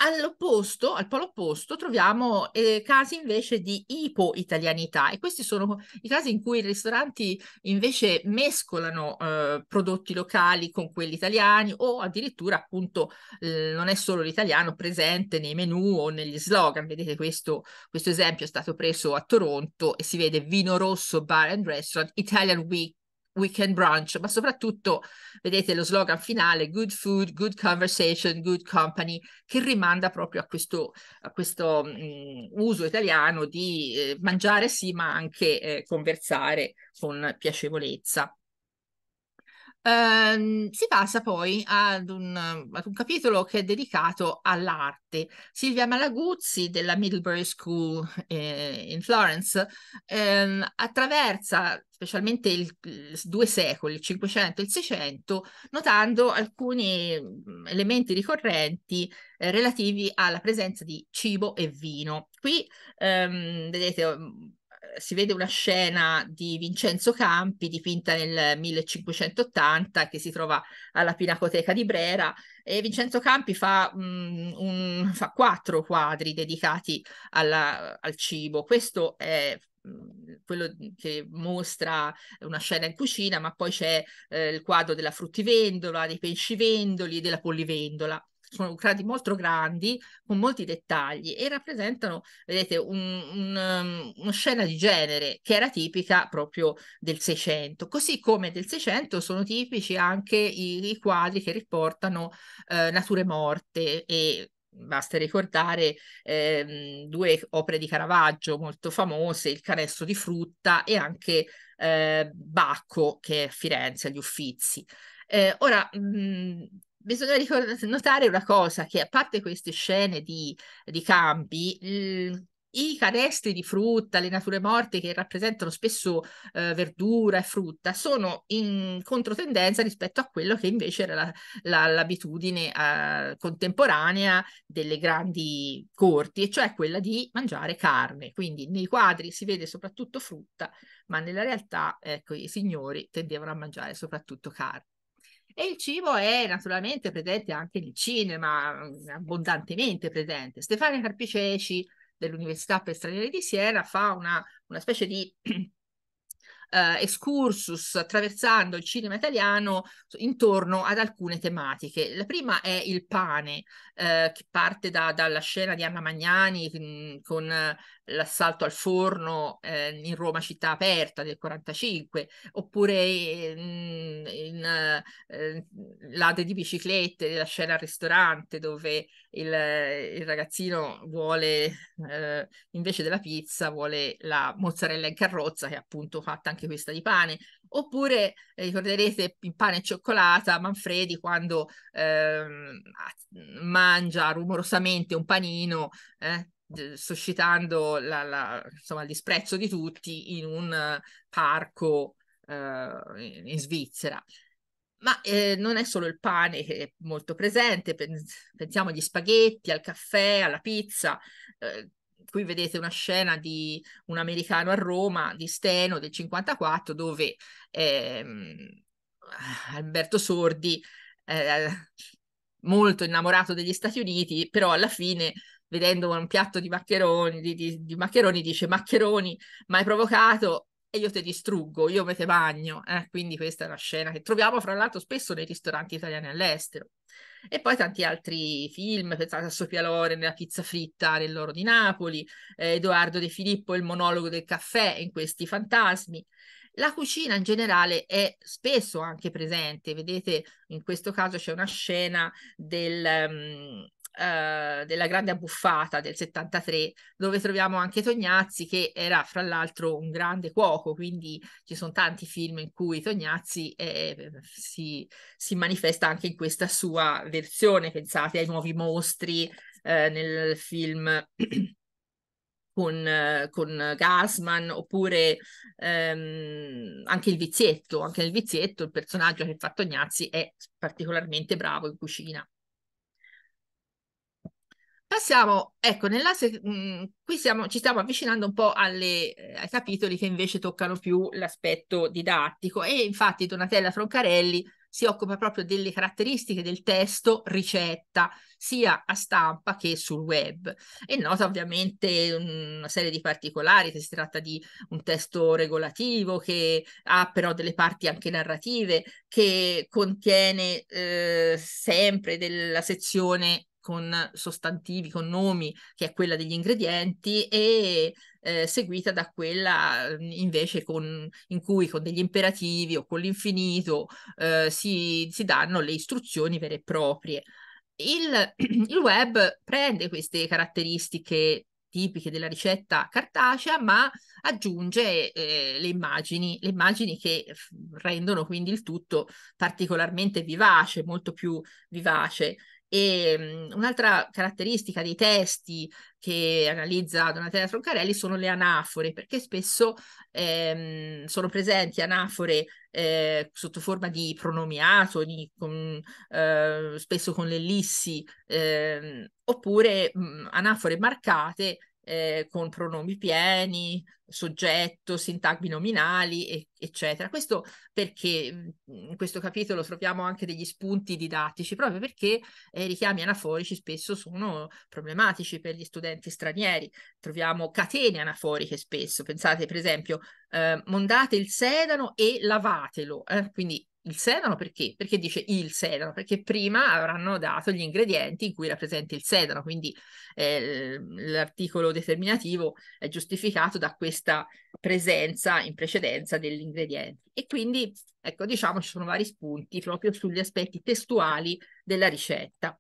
All'opposto, al polo opposto, troviamo eh, casi invece di ipo-italianità e questi sono i casi in cui i ristoranti invece mescolano eh, prodotti locali con quelli italiani o addirittura appunto eh, non è solo l'italiano presente nei menu o negli slogan. Vedete questo, questo esempio è stato preso a Toronto e si vede vino rosso bar and restaurant Italian Week weekend brunch, ma soprattutto vedete lo slogan finale, good food, good conversation, good company, che rimanda proprio a questo, a questo um, uso italiano di eh, mangiare sì, ma anche eh, conversare con piacevolezza ehm, si passa poi ad un, ad un, capitolo che è dedicato all'arte. Silvia Malaguzzi della Middlebury School eh, in Florence ehm, attraversa specialmente il, il, due secoli, il Cinquecento e il Seicento, notando alcuni mm, elementi ricorrenti eh, relativi alla presenza di cibo e vino. Qui ehm, vedete mm, eh, si vede una scena di Vincenzo Campi dipinta nel 1580 che si trova alla Pinacoteca di Brera e Vincenzo Campi fa, um, un, fa quattro quadri dedicati alla, al cibo. Questo è mm, quello che mostra una scena in cucina, ma poi c'è eh, il quadro della fruttivendola, dei pescivendoli e della pollivendola sono quadri molto grandi, con molti dettagli e rappresentano, vedete, un, un, um, una scena di genere che era tipica proprio del Seicento. Così come del Seicento sono tipici anche i, i quadri che riportano eh, nature morte e basta ricordare eh, due opere di Caravaggio molto famose, Il canestro di frutta e anche eh, Bacco che è a Firenze, agli Uffizi. Eh, ora, mh, mm, bisogna ricord- notare una cosa, che a parte queste scene di, di campi, l- i canestri di frutta, le nature morte che rappresentano spesso eh, verdura e frutta, sono in controtendenza rispetto a quello che invece era la, la, l'abitudine eh, contemporanea delle grandi corti, e cioè quella di mangiare carne. Quindi nei quadri si vede soprattutto frutta, ma nella realtà ecco, i signori tendevano a mangiare soprattutto carne. E il cibo è naturalmente presente anche nel cinema, mm, abbondantemente presente. Stefania Carpiceci dell'Università per Stranieri di Siena fa una, una specie di eh, excursus attraversando il cinema italiano intorno ad alcune tematiche. La prima è il pane, eh, che parte da, dalla scena di Anna Magnani mh, mm, con l'assalto al forno eh, in Roma città aperta del 45, oppure ehm, in, in ehm, uh, lade di biciclette della scena al ristorante dove il, il ragazzino vuole, eh, invece della pizza, vuole la mozzarella in carrozza, che è appunto fatta anche questa di pane, oppure eh, ricorderete in pane e cioccolata Manfredi quando ehm, mangia rumorosamente un panino eh, suscitando la, la, insomma, il disprezzo di tutti in un parco eh, in Svizzera. Ma eh, non è solo il pane che è molto presente, pensiamo agli spaghetti, al caffè, alla pizza. Eh, qui vedete una scena di un americano a Roma, di Steno del 54, dove ehm, Alberto Sordi, eh, molto innamorato degli Stati Uniti, però alla fine vedendo un piatto di maccheroni, di, di, di maccheroni dice maccheroni, ma hai provocato e io te distruggo, io me te bagno. Eh? Quindi questa è una scena che troviamo fra l'altro spesso nei ristoranti italiani all'estero. E poi tanti altri film, pensate a Sofia Lore nella pizza fritta nell'oro di Napoli, eh, Edoardo De Filippo, il monologo del caffè in questi fantasmi. La cucina in generale è spesso anche presente, vedete in questo caso c'è una scena del, um, eh, della grande abbuffata del 73, dove troviamo anche Tognazzi, che era fra l'altro un grande cuoco, quindi ci sono tanti film in cui Tognazzi eh, si, si manifesta anche in questa sua versione. Pensate ai nuovi mostri eh, nel film. Con, con, Gasman, oppure ehm, anche il vizietto, anche nel vizietto il personaggio che fa Tognazzi è particolarmente bravo in cucina. Passiamo, ecco, nella se- mh, mm, qui siamo, ci stiamo avvicinando un po' alle, eh, ai capitoli che invece toccano più l'aspetto didattico e infatti Donatella Troncarelli si occupa proprio delle caratteristiche del testo ricetta sia a stampa che sul web e nota ovviamente una serie di particolari che si tratta di un testo regolativo che ha però delle parti anche narrative che contiene eh, sempre della sezione con sostantivi, con nomi, che è quella degli ingredienti, e eh, seguita da quella invece con, in cui con degli imperativi o con l'infinito eh, si, si danno le istruzioni vere e proprie. Il, il, web prende queste caratteristiche tipiche della ricetta cartacea, ma aggiunge eh, le, immagini, le immagini che rendono quindi il tutto particolarmente vivace, molto più vivace. E mhmm, un'altra caratteristica dei testi che analizza Donatella Troncarelli sono le anafore, perché spesso ehm, sono presenti anafore eh, sotto forma di pronomiato, di, con, eh, spesso con l'ellissi, ehm, oppure mh, mhmm, anafore marcate eh, con pronomi pieni, soggetto, sintagmi nominali, e, eccetera. Questo perché mm, in questo capitolo troviamo anche degli spunti didattici, proprio perché eh, i eh, richiami anaforici spesso sono problematici per gli studenti stranieri. Troviamo catene anaforiche spesso, pensate per esempio eh, mondate il sedano e lavatelo, eh, quindi il sedano perché? Perché dice il sedano, perché prima avranno dato gli ingredienti in cui era presente il sedano, quindi eh, l'articolo determinativo è giustificato da questa presenza in precedenza degli ingredienti. E quindi, ecco, diciamo, ci sono vari spunti proprio sugli aspetti testuali della ricetta.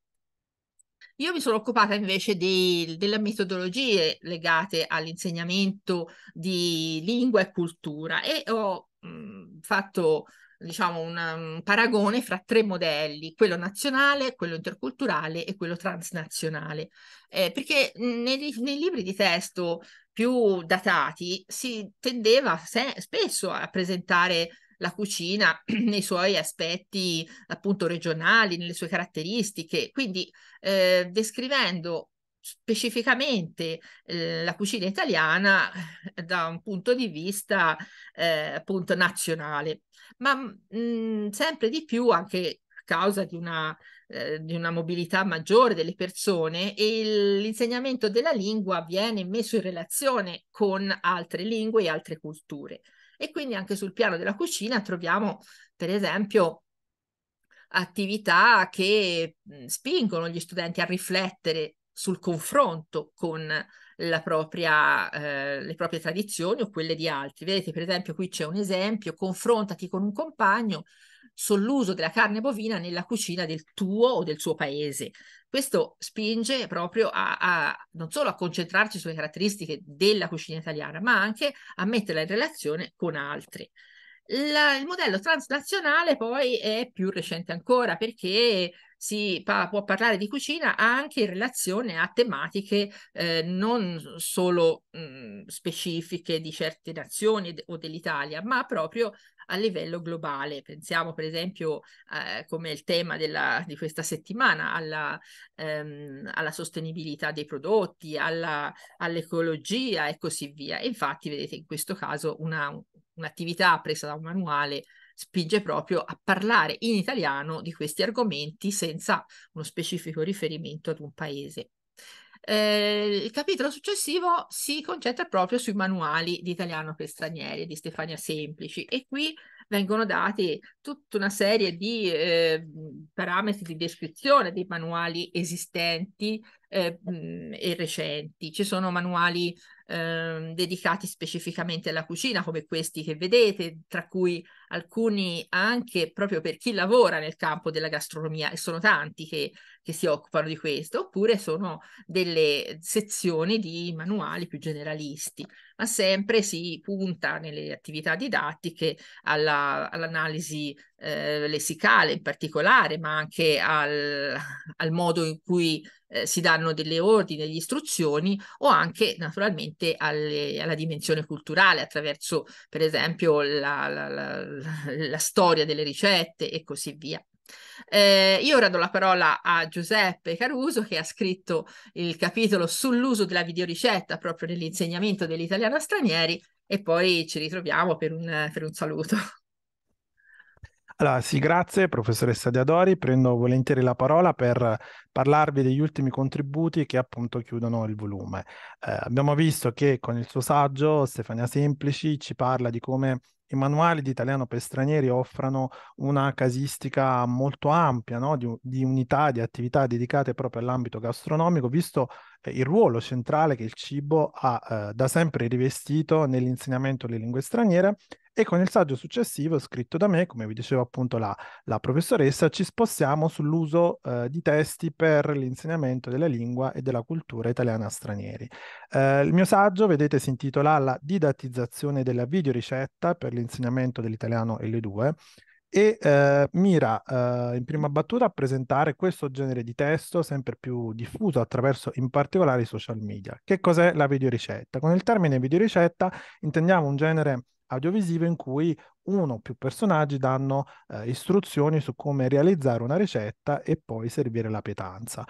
Io mi sono occupata invece dei, delle metodologie legate all'insegnamento di lingua e cultura e ho mh, fatto diciamo, una, un paragone fra tre modelli, quello nazionale, quello interculturale e quello transnazionale. Eh, perché nei, nei, libri di testo più datati si tendeva se, spesso a presentare la cucina nei suoi aspetti appunto regionali, nelle sue caratteristiche, quindi eh, descrivendo specificamente eh, la cucina italiana eh, da un punto di vista eh, appunto nazionale, ma mh, mm, sempre di più anche a causa di una, eh, di una mobilità maggiore delle persone e l'insegnamento della lingua viene messo in relazione con altre lingue e altre culture. E quindi anche sul piano della cucina troviamo, per esempio, attività che mm, spingono gli studenti a riflettere sul confronto con propria, eh, le proprie tradizioni o quelle di altri. Vedete, per esempio, qui c'è un esempio, confrontati con un compagno sull'uso della carne bovina nella cucina del tuo o del suo paese. Questo spinge proprio a, a, non solo a concentrarci sulle caratteristiche della cucina italiana, ma anche a metterla in relazione con altri. La, il modello transnazionale poi è più recente ancora perché si pa- può parlare di cucina anche in relazione a tematiche eh, non solo mh, mm, specifiche di certe nazioni o dell'Italia, ma proprio a livello globale. Pensiamo per esempio eh, come il tema della, di questa settimana alla, ehm, alla sostenibilità dei prodotti, alla, all'ecologia e così via. infatti vedete in questo caso una, un'attività presa da un manuale spinge proprio a parlare in italiano di questi argomenti senza uno specifico riferimento ad un paese. Eh, il capitolo successivo si concentra proprio sui manuali di italiano per stranieri di Stefania Semplici e qui vengono dati tutta una serie di eh, parametri di descrizione dei manuali esistenti eh, e recenti. Ci sono manuali ehm, dedicati specificamente alla cucina come questi che vedete, tra cui alcuni anche proprio per chi lavora nel campo della gastronomia, e sono tanti che, che si occupano di questo, oppure sono delle sezioni di manuali più generalisti, ma sempre si punta nelle attività didattiche alla, all'analisi eh, lessicale in particolare, ma anche al, al modo in cui eh, si danno delle ordini, delle istruzioni o anche naturalmente alle, alla dimensione culturale attraverso per esempio la, la, la, la storia delle ricette e così via. Eh, io ora do la parola a Giuseppe Caruso che ha scritto il capitolo sull'uso della videoricetta proprio nell'insegnamento dell'italiano a stranieri e poi ci ritroviamo per un, per un saluto. Allora, sì, grazie professoressa Deadori. prendo volentieri la parola per parlarvi degli ultimi contributi che appunto chiudono il volume. Eh, abbiamo visto che con il suo saggio Stefania Semplici ci parla di come i manuali di italiano per stranieri offrano una casistica molto ampia no? di, di, unità, di attività dedicate proprio all'ambito gastronomico, visto eh, il ruolo centrale che il cibo ha eh, da sempre rivestito nell'insegnamento delle lingue straniere e con il saggio successivo, scritto da me, come vi diceva appunto la, la professoressa, ci spostiamo sull'uso eh, di testi per l'insegnamento della lingua e della cultura italiana a stranieri. Eh, il mio saggio, vedete, si intitola La didattizzazione della videoricetta per l'insegnamento dell'italiano L2 e eh, mira eh, in prima battuta a presentare questo genere di testo sempre più diffuso attraverso in particolare i social media. Che cos'è la videoricetta? Con il termine videoricetta intendiamo un genere audiovisive in cui uno o più personaggi danno eh, istruzioni su come realizzare una ricetta e poi servire la pietanza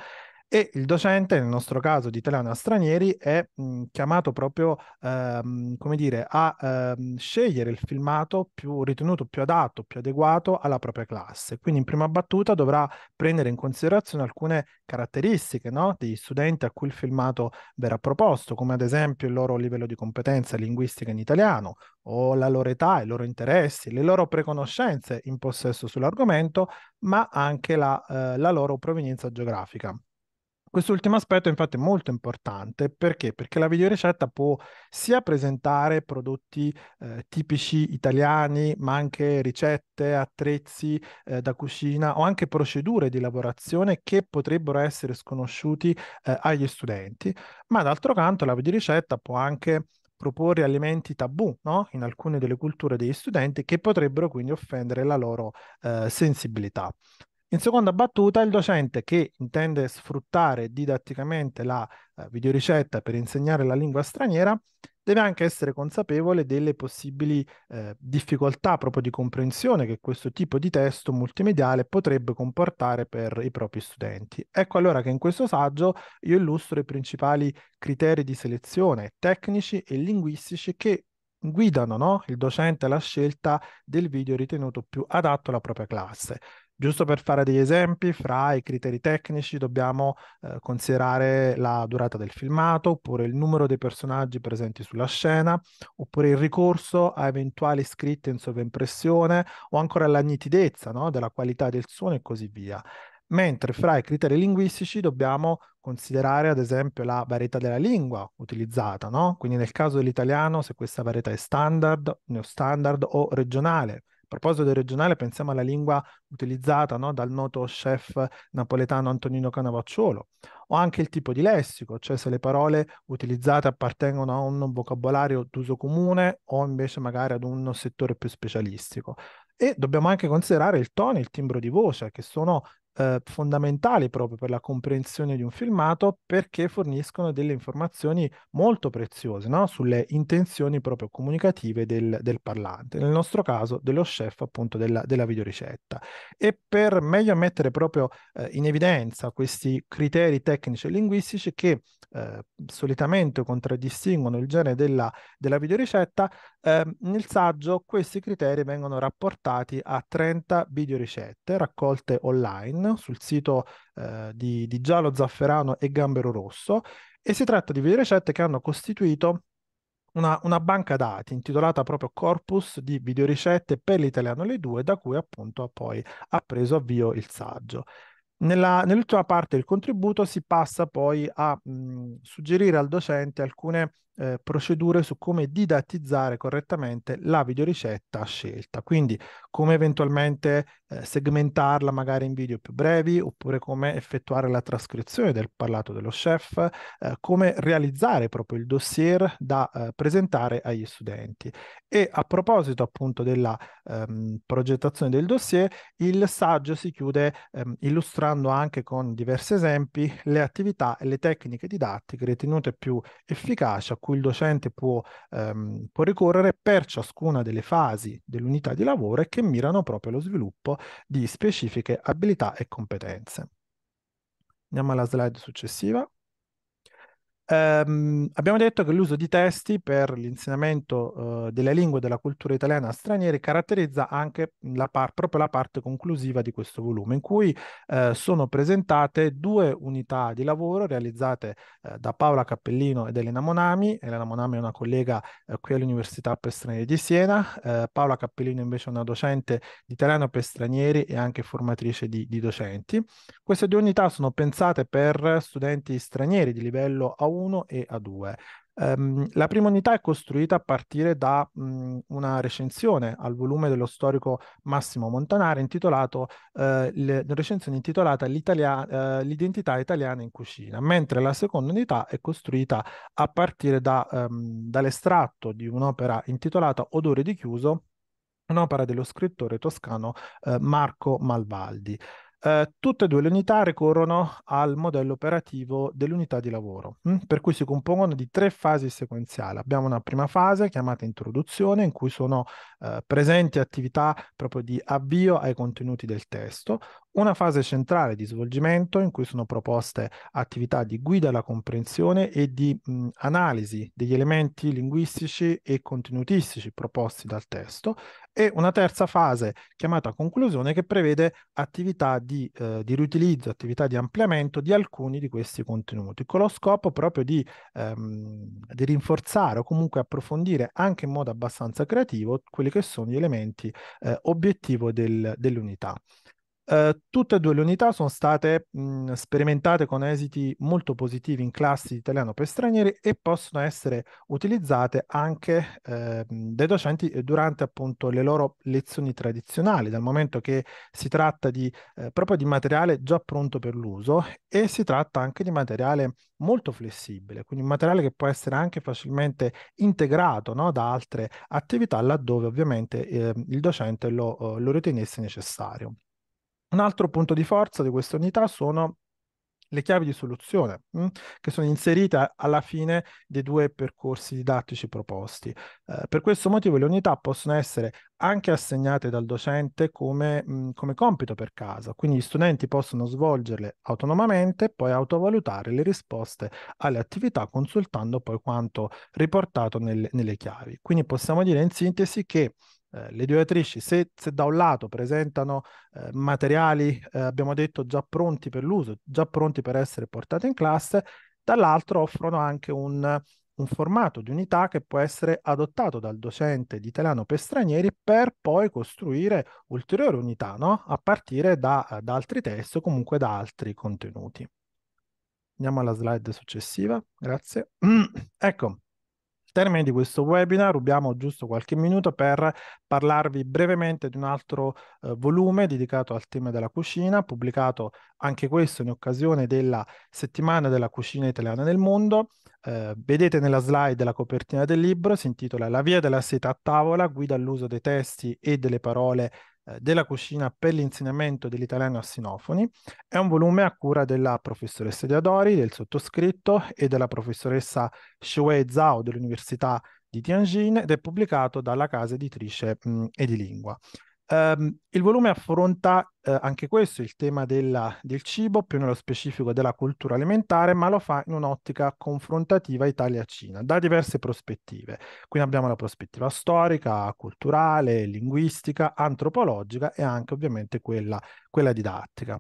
e il docente, nel nostro caso di italiano a stranieri, è mh, chiamato proprio ehm, come dire, a ehm, scegliere il filmato più ritenuto più adatto, più adeguato alla propria classe. Quindi in prima battuta dovrà prendere in considerazione alcune caratteristiche no, degli studenti a cui il filmato verrà proposto, come ad esempio il loro livello di competenza linguistica in italiano o la loro età, i loro interessi, le loro preconoscenze in possesso sull'argomento, ma anche la, eh, la loro provenienza geografica. Quest'ultimo aspetto infatti è molto importante perché? Perché la videoricetta può sia presentare prodotti eh, tipici italiani, ma anche ricette, attrezzi eh, da cucina o anche procedure di lavorazione che potrebbero essere sconosciuti eh, agli studenti, ma d'altro canto la videoricetta può anche proporre alimenti tabù no? in alcune delle culture degli studenti che potrebbero quindi offendere la loro eh, sensibilità. In seconda battuta, il docente che intende sfruttare didatticamente la eh, videoricetta per insegnare la lingua straniera deve anche essere consapevole delle possibili eh, difficoltà proprio di comprensione che questo tipo di testo multimediale potrebbe comportare per i propri studenti. Ecco allora che in questo saggio io illustro i principali criteri di selezione tecnici e linguistici che guidano no? il docente alla scelta del video ritenuto più adatto alla propria classe. Giusto per fare degli esempi, fra i criteri tecnici dobbiamo eh, considerare la durata del filmato, oppure il numero dei personaggi presenti sulla scena, oppure il ricorso a eventuali scritte in sovraimpressione o ancora la nitidezza no? della qualità del suono e così via. Mentre fra i criteri linguistici dobbiamo considerare ad esempio la varietà della lingua utilizzata, no? quindi nel caso dell'italiano se questa varietà è standard, neostandard o regionale a proposito del regionale, pensiamo alla lingua utilizzata no? dal noto chef napoletano Antonino Canavacciolo, o anche il tipo di lessico, cioè se le parole utilizzate appartengono a un vocabolario d'uso comune o invece magari ad un settore più specialistico. E dobbiamo anche considerare il tono e il timbro di voce, che sono eh, fondamentali proprio per la comprensione di un filmato perché forniscono delle informazioni molto preziose no? sulle intenzioni proprio comunicative del, del, parlante, nel nostro caso dello chef appunto della, della videoricetta. E per meglio mettere proprio eh, in evidenza questi criteri tecnici e linguistici che eh, solitamente contraddistinguono il genere della, della videoricetta, eh, nel saggio questi criteri vengono rapportati a 30 videoricette raccolte online sul sito eh, di, di Giallo Zafferano e Gambero Rosso e si tratta di videoricette che hanno costituito una, una, banca dati intitolata proprio Corpus di videoricette per l'italiano Le Due, da cui appunto poi ha preso avvio il saggio. Nella, nell'ultima parte del contributo si passa poi a mh, mm, suggerire al docente alcune eh, procedure su come didattizzare correttamente la videoricetta scelta, quindi come eventualmente eh, segmentarla magari in video più brevi oppure come effettuare la trascrizione del parlato dello chef, eh, come realizzare proprio il dossier da eh, presentare agli studenti. E a proposito appunto della ehm, progettazione del dossier, il saggio si chiude ehm, illustrando anche con diversi esempi le attività e le tecniche didattiche ritenute più efficaci a cui il docente può, ehm, può ricorrere per ciascuna delle fasi dell'unità di lavoro e che mirano proprio allo sviluppo di specifiche abilità e competenze. Andiamo alla slide successiva. Um, abbiamo detto che l'uso di testi per l'insegnamento uh, delle lingue e della cultura italiana a stranieri caratterizza anche la par- proprio la parte conclusiva di questo volume, in cui uh, sono presentate due unità di lavoro realizzate uh, da Paola Cappellino ed Elena Monami. Elena Monami è una collega qui all'Università per Stranieri di Siena, Paola Cappellino invece è una docente di italiano per stranieri e anche formatrice di, di docenti. Queste due unità sono pensate per studenti stranieri di livello a a1 e A2. Um, ehm, la prima unità è costruita a partire da mh, una recensione al volume dello storico Massimo Montanari intitolato eh, le, recensione intitolata eh, L'identità italiana in cucina, mentre la seconda unità è costruita a partire da, um, dall'estratto di un'opera intitolata Odore di chiuso, un'opera dello scrittore toscano eh, Marco Malvaldi. Eh, tutte e due le unità ricorrono al modello operativo dell'unità di lavoro, mh? Mm? per cui si compongono di tre fasi sequenziali. Abbiamo una prima fase chiamata introduzione, in cui sono eh, presenti attività proprio di avvio ai contenuti del testo, una fase centrale di svolgimento in cui sono proposte attività di guida alla comprensione e di mh, mm, analisi degli elementi linguistici e contenutistici proposti dal testo e una terza fase chiamata conclusione che prevede attività di, eh, di riutilizzo, attività di ampliamento di alcuni di questi contenuti, con lo scopo proprio di, ehm, di rinforzare o comunque approfondire anche in modo abbastanza creativo quelli che sono gli elementi eh, obiettivo del, dell'unità. Eh, tutte e due le unità sono state mh, sperimentate con esiti molto positivi in classi di italiano per stranieri e possono essere utilizzate anche eh, dai docenti durante appunto le loro lezioni tradizionali, dal momento che si tratta di, eh, proprio di materiale già pronto per l'uso e si tratta anche di materiale molto flessibile, quindi un materiale che può essere anche facilmente integrato no, da altre attività laddove ovviamente ehm, il docente lo, eh, lo ritenesse necessario. Un altro punto di forza di queste unità sono le chiavi di soluzione mh, mm, che sono inserite alla fine dei due percorsi didattici proposti. Eh, per questo motivo le unità possono essere anche assegnate dal docente come, mh, mm, come compito per casa, quindi gli studenti possono svolgerle autonomamente e poi autovalutare le risposte alle attività consultando poi quanto riportato nel, nelle chiavi. Quindi possiamo dire in sintesi che eh, le due attrici, se, se, da un lato presentano eh, materiali, eh, abbiamo detto, già pronti per l'uso, già pronti per essere portati in classe, dall'altro offrono anche un, un formato di unità che può essere adottato dal docente di italiano per stranieri per poi costruire ulteriori unità, no? a partire da, da altri test o comunque da altri contenuti. Andiamo alla slide successiva, grazie. ecco, termine di questo webinar rubiamo giusto qualche minuto per parlarvi brevemente di un altro eh, volume dedicato al tema della cucina, pubblicato anche questo in occasione della settimana della cucina italiana nel mondo. Eh, vedete nella slide la copertina del libro, si intitola La via della seta a tavola, guida all'uso dei testi e delle parole eh, della cucina per l'insegnamento dell'italiano a sinofoni. È un volume a cura della professoressa Diadori, del sottoscritto e della professoressa Shui Zhao dell'Università di Tianjin ed è pubblicato dalla casa editrice mh, Edilingua. Um, il volume affronta eh, anche questo, il tema della, del cibo, più nello specifico della cultura alimentare, ma lo fa in un'ottica confrontativa Italia-Cina, da diverse prospettive. Quindi abbiamo la prospettiva storica, culturale, linguistica, antropologica e anche ovviamente quella, quella didattica.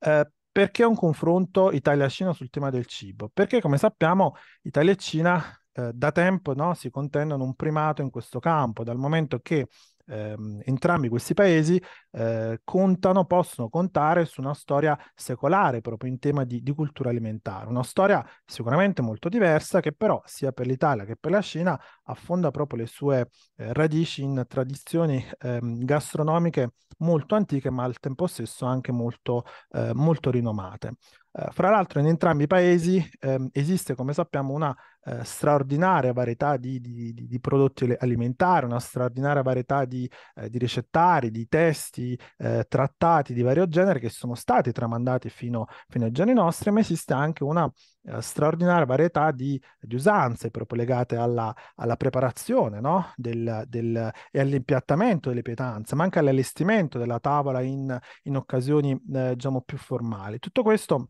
Eh, perché un confronto Italia-Cina sul tema del cibo? Perché come sappiamo Italia e Cina eh, da tempo no, si contendono un primato in questo campo, dal momento che ehm, entrambi questi paesi eh, contano, possono contare su una storia secolare proprio in tema di, di, cultura alimentare, una storia sicuramente molto diversa che però sia per l'Italia che per la Cina affonda proprio le sue eh, radici in tradizioni ehm, gastronomiche molto antiche ma al tempo stesso anche molto, eh, molto rinomate. Eh, fra l'altro in entrambi i paesi ehm, esiste come sappiamo una eh, straordinaria varietà di, di, di, prodotti alimentari, una straordinaria varietà di, eh, di ricettari, di testi, eh, trattati di vario genere che sono stati tramandati fino, fino ai giorni nostri, ma esiste anche una eh, straordinaria varietà di, di, usanze proprio legate alla, alla preparazione no? del, del, e all'impiattamento delle pietanze, ma anche all'allestimento della tavola in, in occasioni eh, diciamo più formali. Tutto questo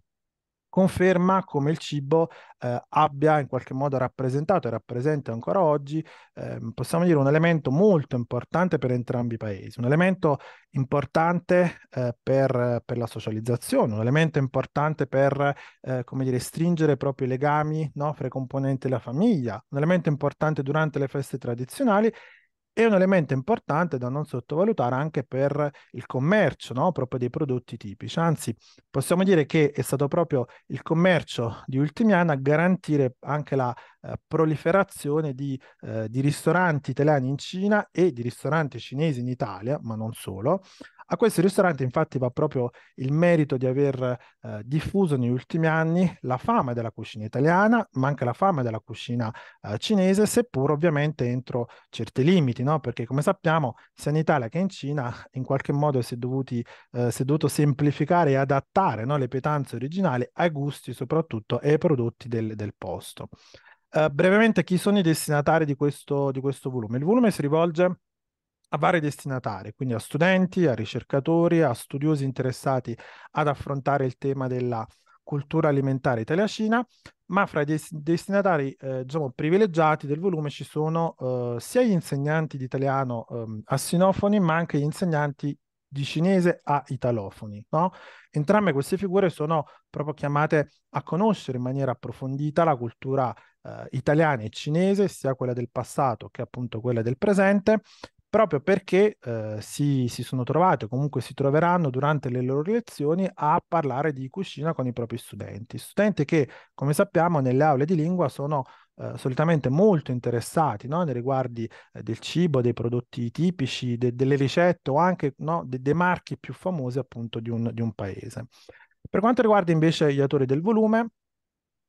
conferma come il cibo eh, abbia in qualche modo rappresentato e rappresenta ancora oggi, eh, possiamo dire, un elemento molto importante per entrambi i paesi, un elemento importante eh, per, per, la socializzazione, un elemento importante per, eh, come dire, stringere proprio i legami no, fra i componenti della famiglia, un elemento importante durante le feste tradizionali è un elemento importante da non sottovalutare anche per il commercio no? proprio dei prodotti tipici. Anzi, possiamo dire che è stato proprio il commercio di ultimi anni a garantire anche la eh, proliferazione di, eh, di, ristoranti italiani in Cina e di ristoranti cinesi in Italia, ma non solo, a questo ristorante infatti va proprio il merito di aver eh, diffuso negli ultimi anni la fama della cucina italiana, ma anche la fama della cucina eh, cinese, seppur ovviamente entro certi limiti, no? perché come sappiamo sia in Italia che in Cina in qualche modo si è, dovuti, eh, si è dovuto semplificare e adattare no? le pietanze originali ai gusti soprattutto e ai prodotti del, del posto. Eh, brevemente, chi sono i destinatari di questo, di questo volume? Il volume si rivolge a vari destinatari, quindi a studenti, a ricercatori, a studiosi interessati ad affrontare il tema della cultura alimentare Italia-Cina, ma fra i des- destinatari eh, diciamo, privilegiati del volume ci sono eh, sia gli insegnanti di italiano eh, a sinofoni, ma anche gli insegnanti di cinese a italofoni. No? Entrambe queste figure sono proprio chiamate a conoscere in maniera approfondita la cultura eh, italiana e cinese, sia quella del passato che appunto quella del presente, proprio perché eh, si, si, sono trovati o comunque si troveranno durante le loro lezioni a parlare di cucina con i propri studenti. Studenti che, come sappiamo, nelle aule di lingua sono eh, solitamente molto interessati no? nei riguardi eh, del cibo, dei prodotti tipici, de- delle ricette o anche no? de- dei marchi più famosi appunto di un, di un paese. Per quanto riguarda invece gli autori del volume,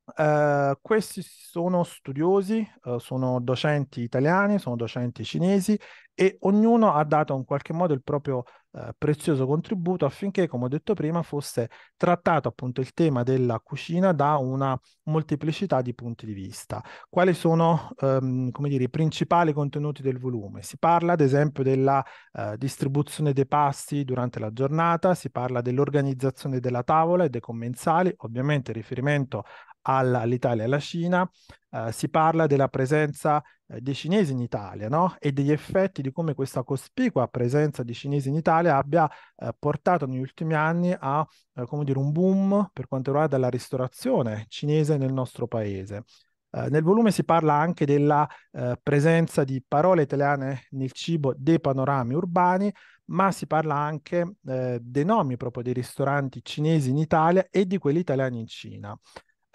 Uh, questi sono studiosi, uh, sono docenti italiani, sono docenti cinesi e ognuno ha dato in qualche modo il proprio eh, prezioso contributo affinché, come ho detto prima, fosse trattato appunto il tema della cucina da una molteplicità di punti di vista. Quali sono, ehm, come dire, i principali contenuti del volume? Si parla ad esempio della eh, distribuzione dei pasti durante la giornata, si parla dell'organizzazione della tavola e dei commensali, ovviamente riferimento all'Italia e alla Cina, eh, si parla della presenza eh, dei cinesi in Italia no? e degli effetti di come questa cospicua presenza di cinesi in Italia abbia eh, portato negli ultimi anni a eh, come dire, un boom per quanto riguarda la ristorazione cinese nel nostro paese. Eh, nel volume si parla anche della eh, presenza di parole italiane nel cibo dei panorami urbani, ma si parla anche eh, dei nomi proprio dei ristoranti cinesi in Italia e di quelli italiani in Cina.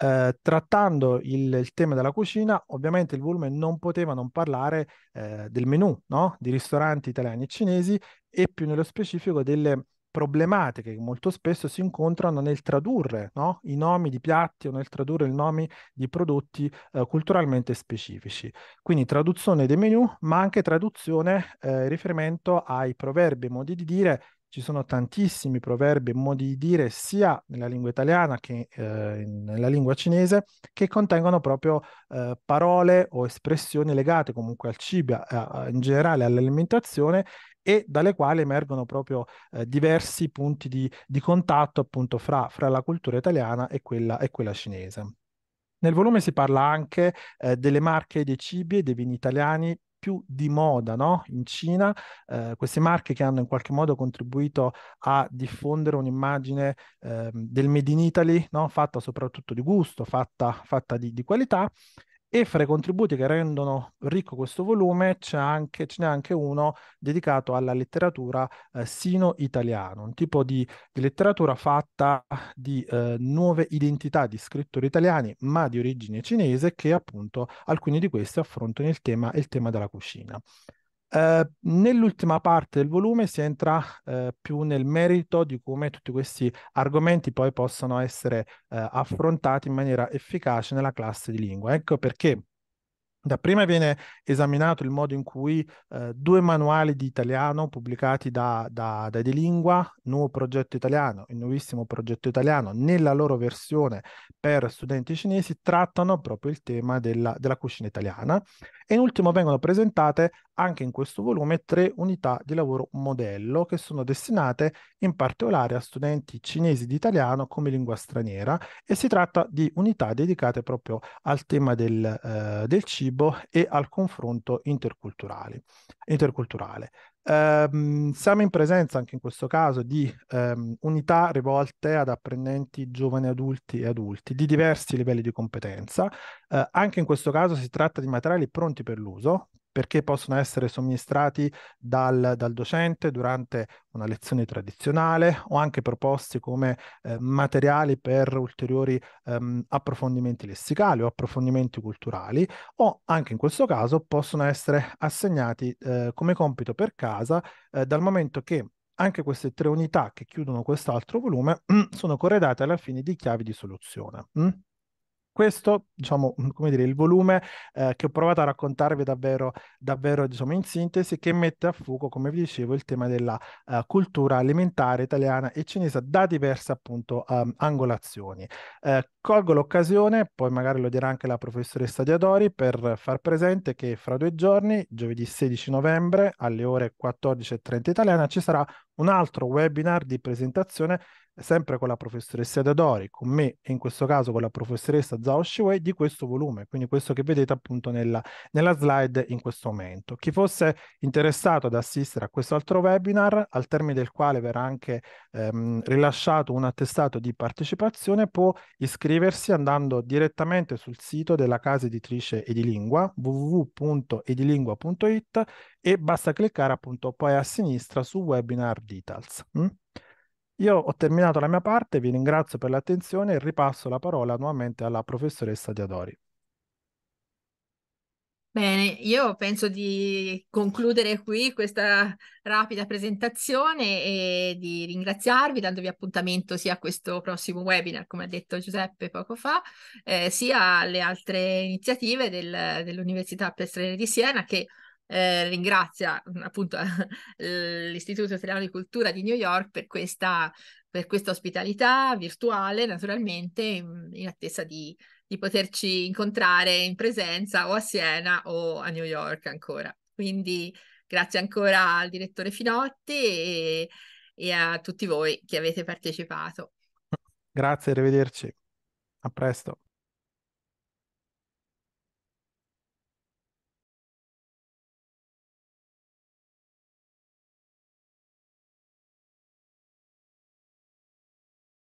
Eh, trattando il, il, tema della cucina, ovviamente il volume non poteva non parlare eh, del menù no? di ristoranti italiani e cinesi e più nello specifico delle problematiche che molto spesso si incontrano nel tradurre no? i nomi di piatti o nel tradurre i nomi di prodotti eh, culturalmente specifici. Quindi traduzione dei menu, ma anche traduzione eh, riferimento ai proverbi, modi di dire ci sono tantissimi proverbi e modi di dire sia nella lingua italiana che eh, nella lingua cinese che contengono proprio eh, parole o espressioni legate comunque al cibo, eh, in generale all'alimentazione e dalle quali emergono proprio eh, diversi punti di, di contatto appunto fra, fra, la cultura italiana e quella, e quella cinese. Nel volume si parla anche eh, delle marche dei cibi e dei vini italiani più di moda no? in Cina, eh, queste marche che hanno in qualche modo contribuito a diffondere un'immagine eh, del Made in Italy, no? fatta soprattutto di gusto, fatta, fatta di, di, qualità, e fra i contributi che rendono ricco questo volume c'è anche, ce n'è anche uno dedicato alla letteratura eh, sino-italiana, un tipo di, di, letteratura fatta di eh, nuove identità di scrittori italiani, ma di origine cinese, che appunto alcuni di questi affrontano il tema, il tema della cucina. Eh, nell'ultima parte del volume si entra eh, più nel merito di come tutti questi argomenti poi possono essere eh, affrontati in maniera efficace nella classe di lingua. Ecco perché Dapprima viene esaminato il modo in cui eh, due manuali di italiano pubblicati da, da, da De Lingua, Nuovo Progetto Italiano e Nuovissimo Progetto Italiano, nella loro versione per studenti cinesi, trattano proprio il tema della, della cucina italiana. E in ultimo vengono presentate anche in questo volume tre unità di lavoro modello che sono destinate in particolare a studenti cinesi di italiano come lingua straniera e si tratta di unità dedicate proprio al tema del, eh, del cibo e al confronto interculturale. interculturale. Um, siamo in presenza anche in questo caso di um, unità rivolte ad apprendenti giovani adulti e adulti di diversi livelli di competenza. Uh, anche in questo caso si tratta di materiali pronti per l'uso, perché possono essere somministrati dal, dal docente durante una lezione tradizionale o anche proposti come eh, materiali per ulteriori ehm, approfondimenti lessicali o approfondimenti culturali o anche in questo caso possono essere assegnati eh, come compito per casa eh, dal momento che anche queste tre unità che chiudono quest'altro volume sono corredate alla fine di chiavi di soluzione. Mm? questo, diciamo, mm, come dire, il volume eh, che ho provato a raccontarvi davvero, davvero diciamo, in sintesi, che mette a fuoco, come vi dicevo, il tema della uh, cultura alimentare italiana e cinese da diverse appunto um, angolazioni. Uh, Colgo l'occasione, poi magari lo dirà anche la professoressa Diadori, per far presente che fra due giorni, giovedì 16 novembre alle ore 14.30 italiana, ci sarà un altro webinar di presentazione sempre con la professoressa Diadori, con me e in questo caso con la professoressa Zhao Shiwei di questo volume, quindi questo che vedete appunto nella, nella slide in questo momento. Chi fosse interessato ad assistere a questo altro webinar, al termine del quale verrà anche ehm, rilasciato un attestato di partecipazione, può iscriversi iscriversi andando direttamente sul sito della casa editrice Edilingua www.edilingua.it e basta cliccare appunto poi a sinistra su webinar details. Mm? Io ho terminato la mia parte, vi ringrazio per l'attenzione e ripasso la parola nuovamente alla professoressa Diadori. Bene, io penso di concludere qui questa rapida presentazione e di ringraziarvi dandovi appuntamento sia a questo prossimo webinar, come ha detto Giuseppe poco fa, eh, sia alle altre iniziative del, dell'Università Pestrere di Siena che eh, ringrazia appunto l'Istituto Italiano di Cultura di New York per questa, per questa ospitalità virtuale, naturalmente in, in attesa di di poterci incontrare in presenza o a Siena o a New York ancora. Quindi grazie ancora al direttore Finotti e, e a tutti voi che avete partecipato. Grazie, arrivederci. A presto.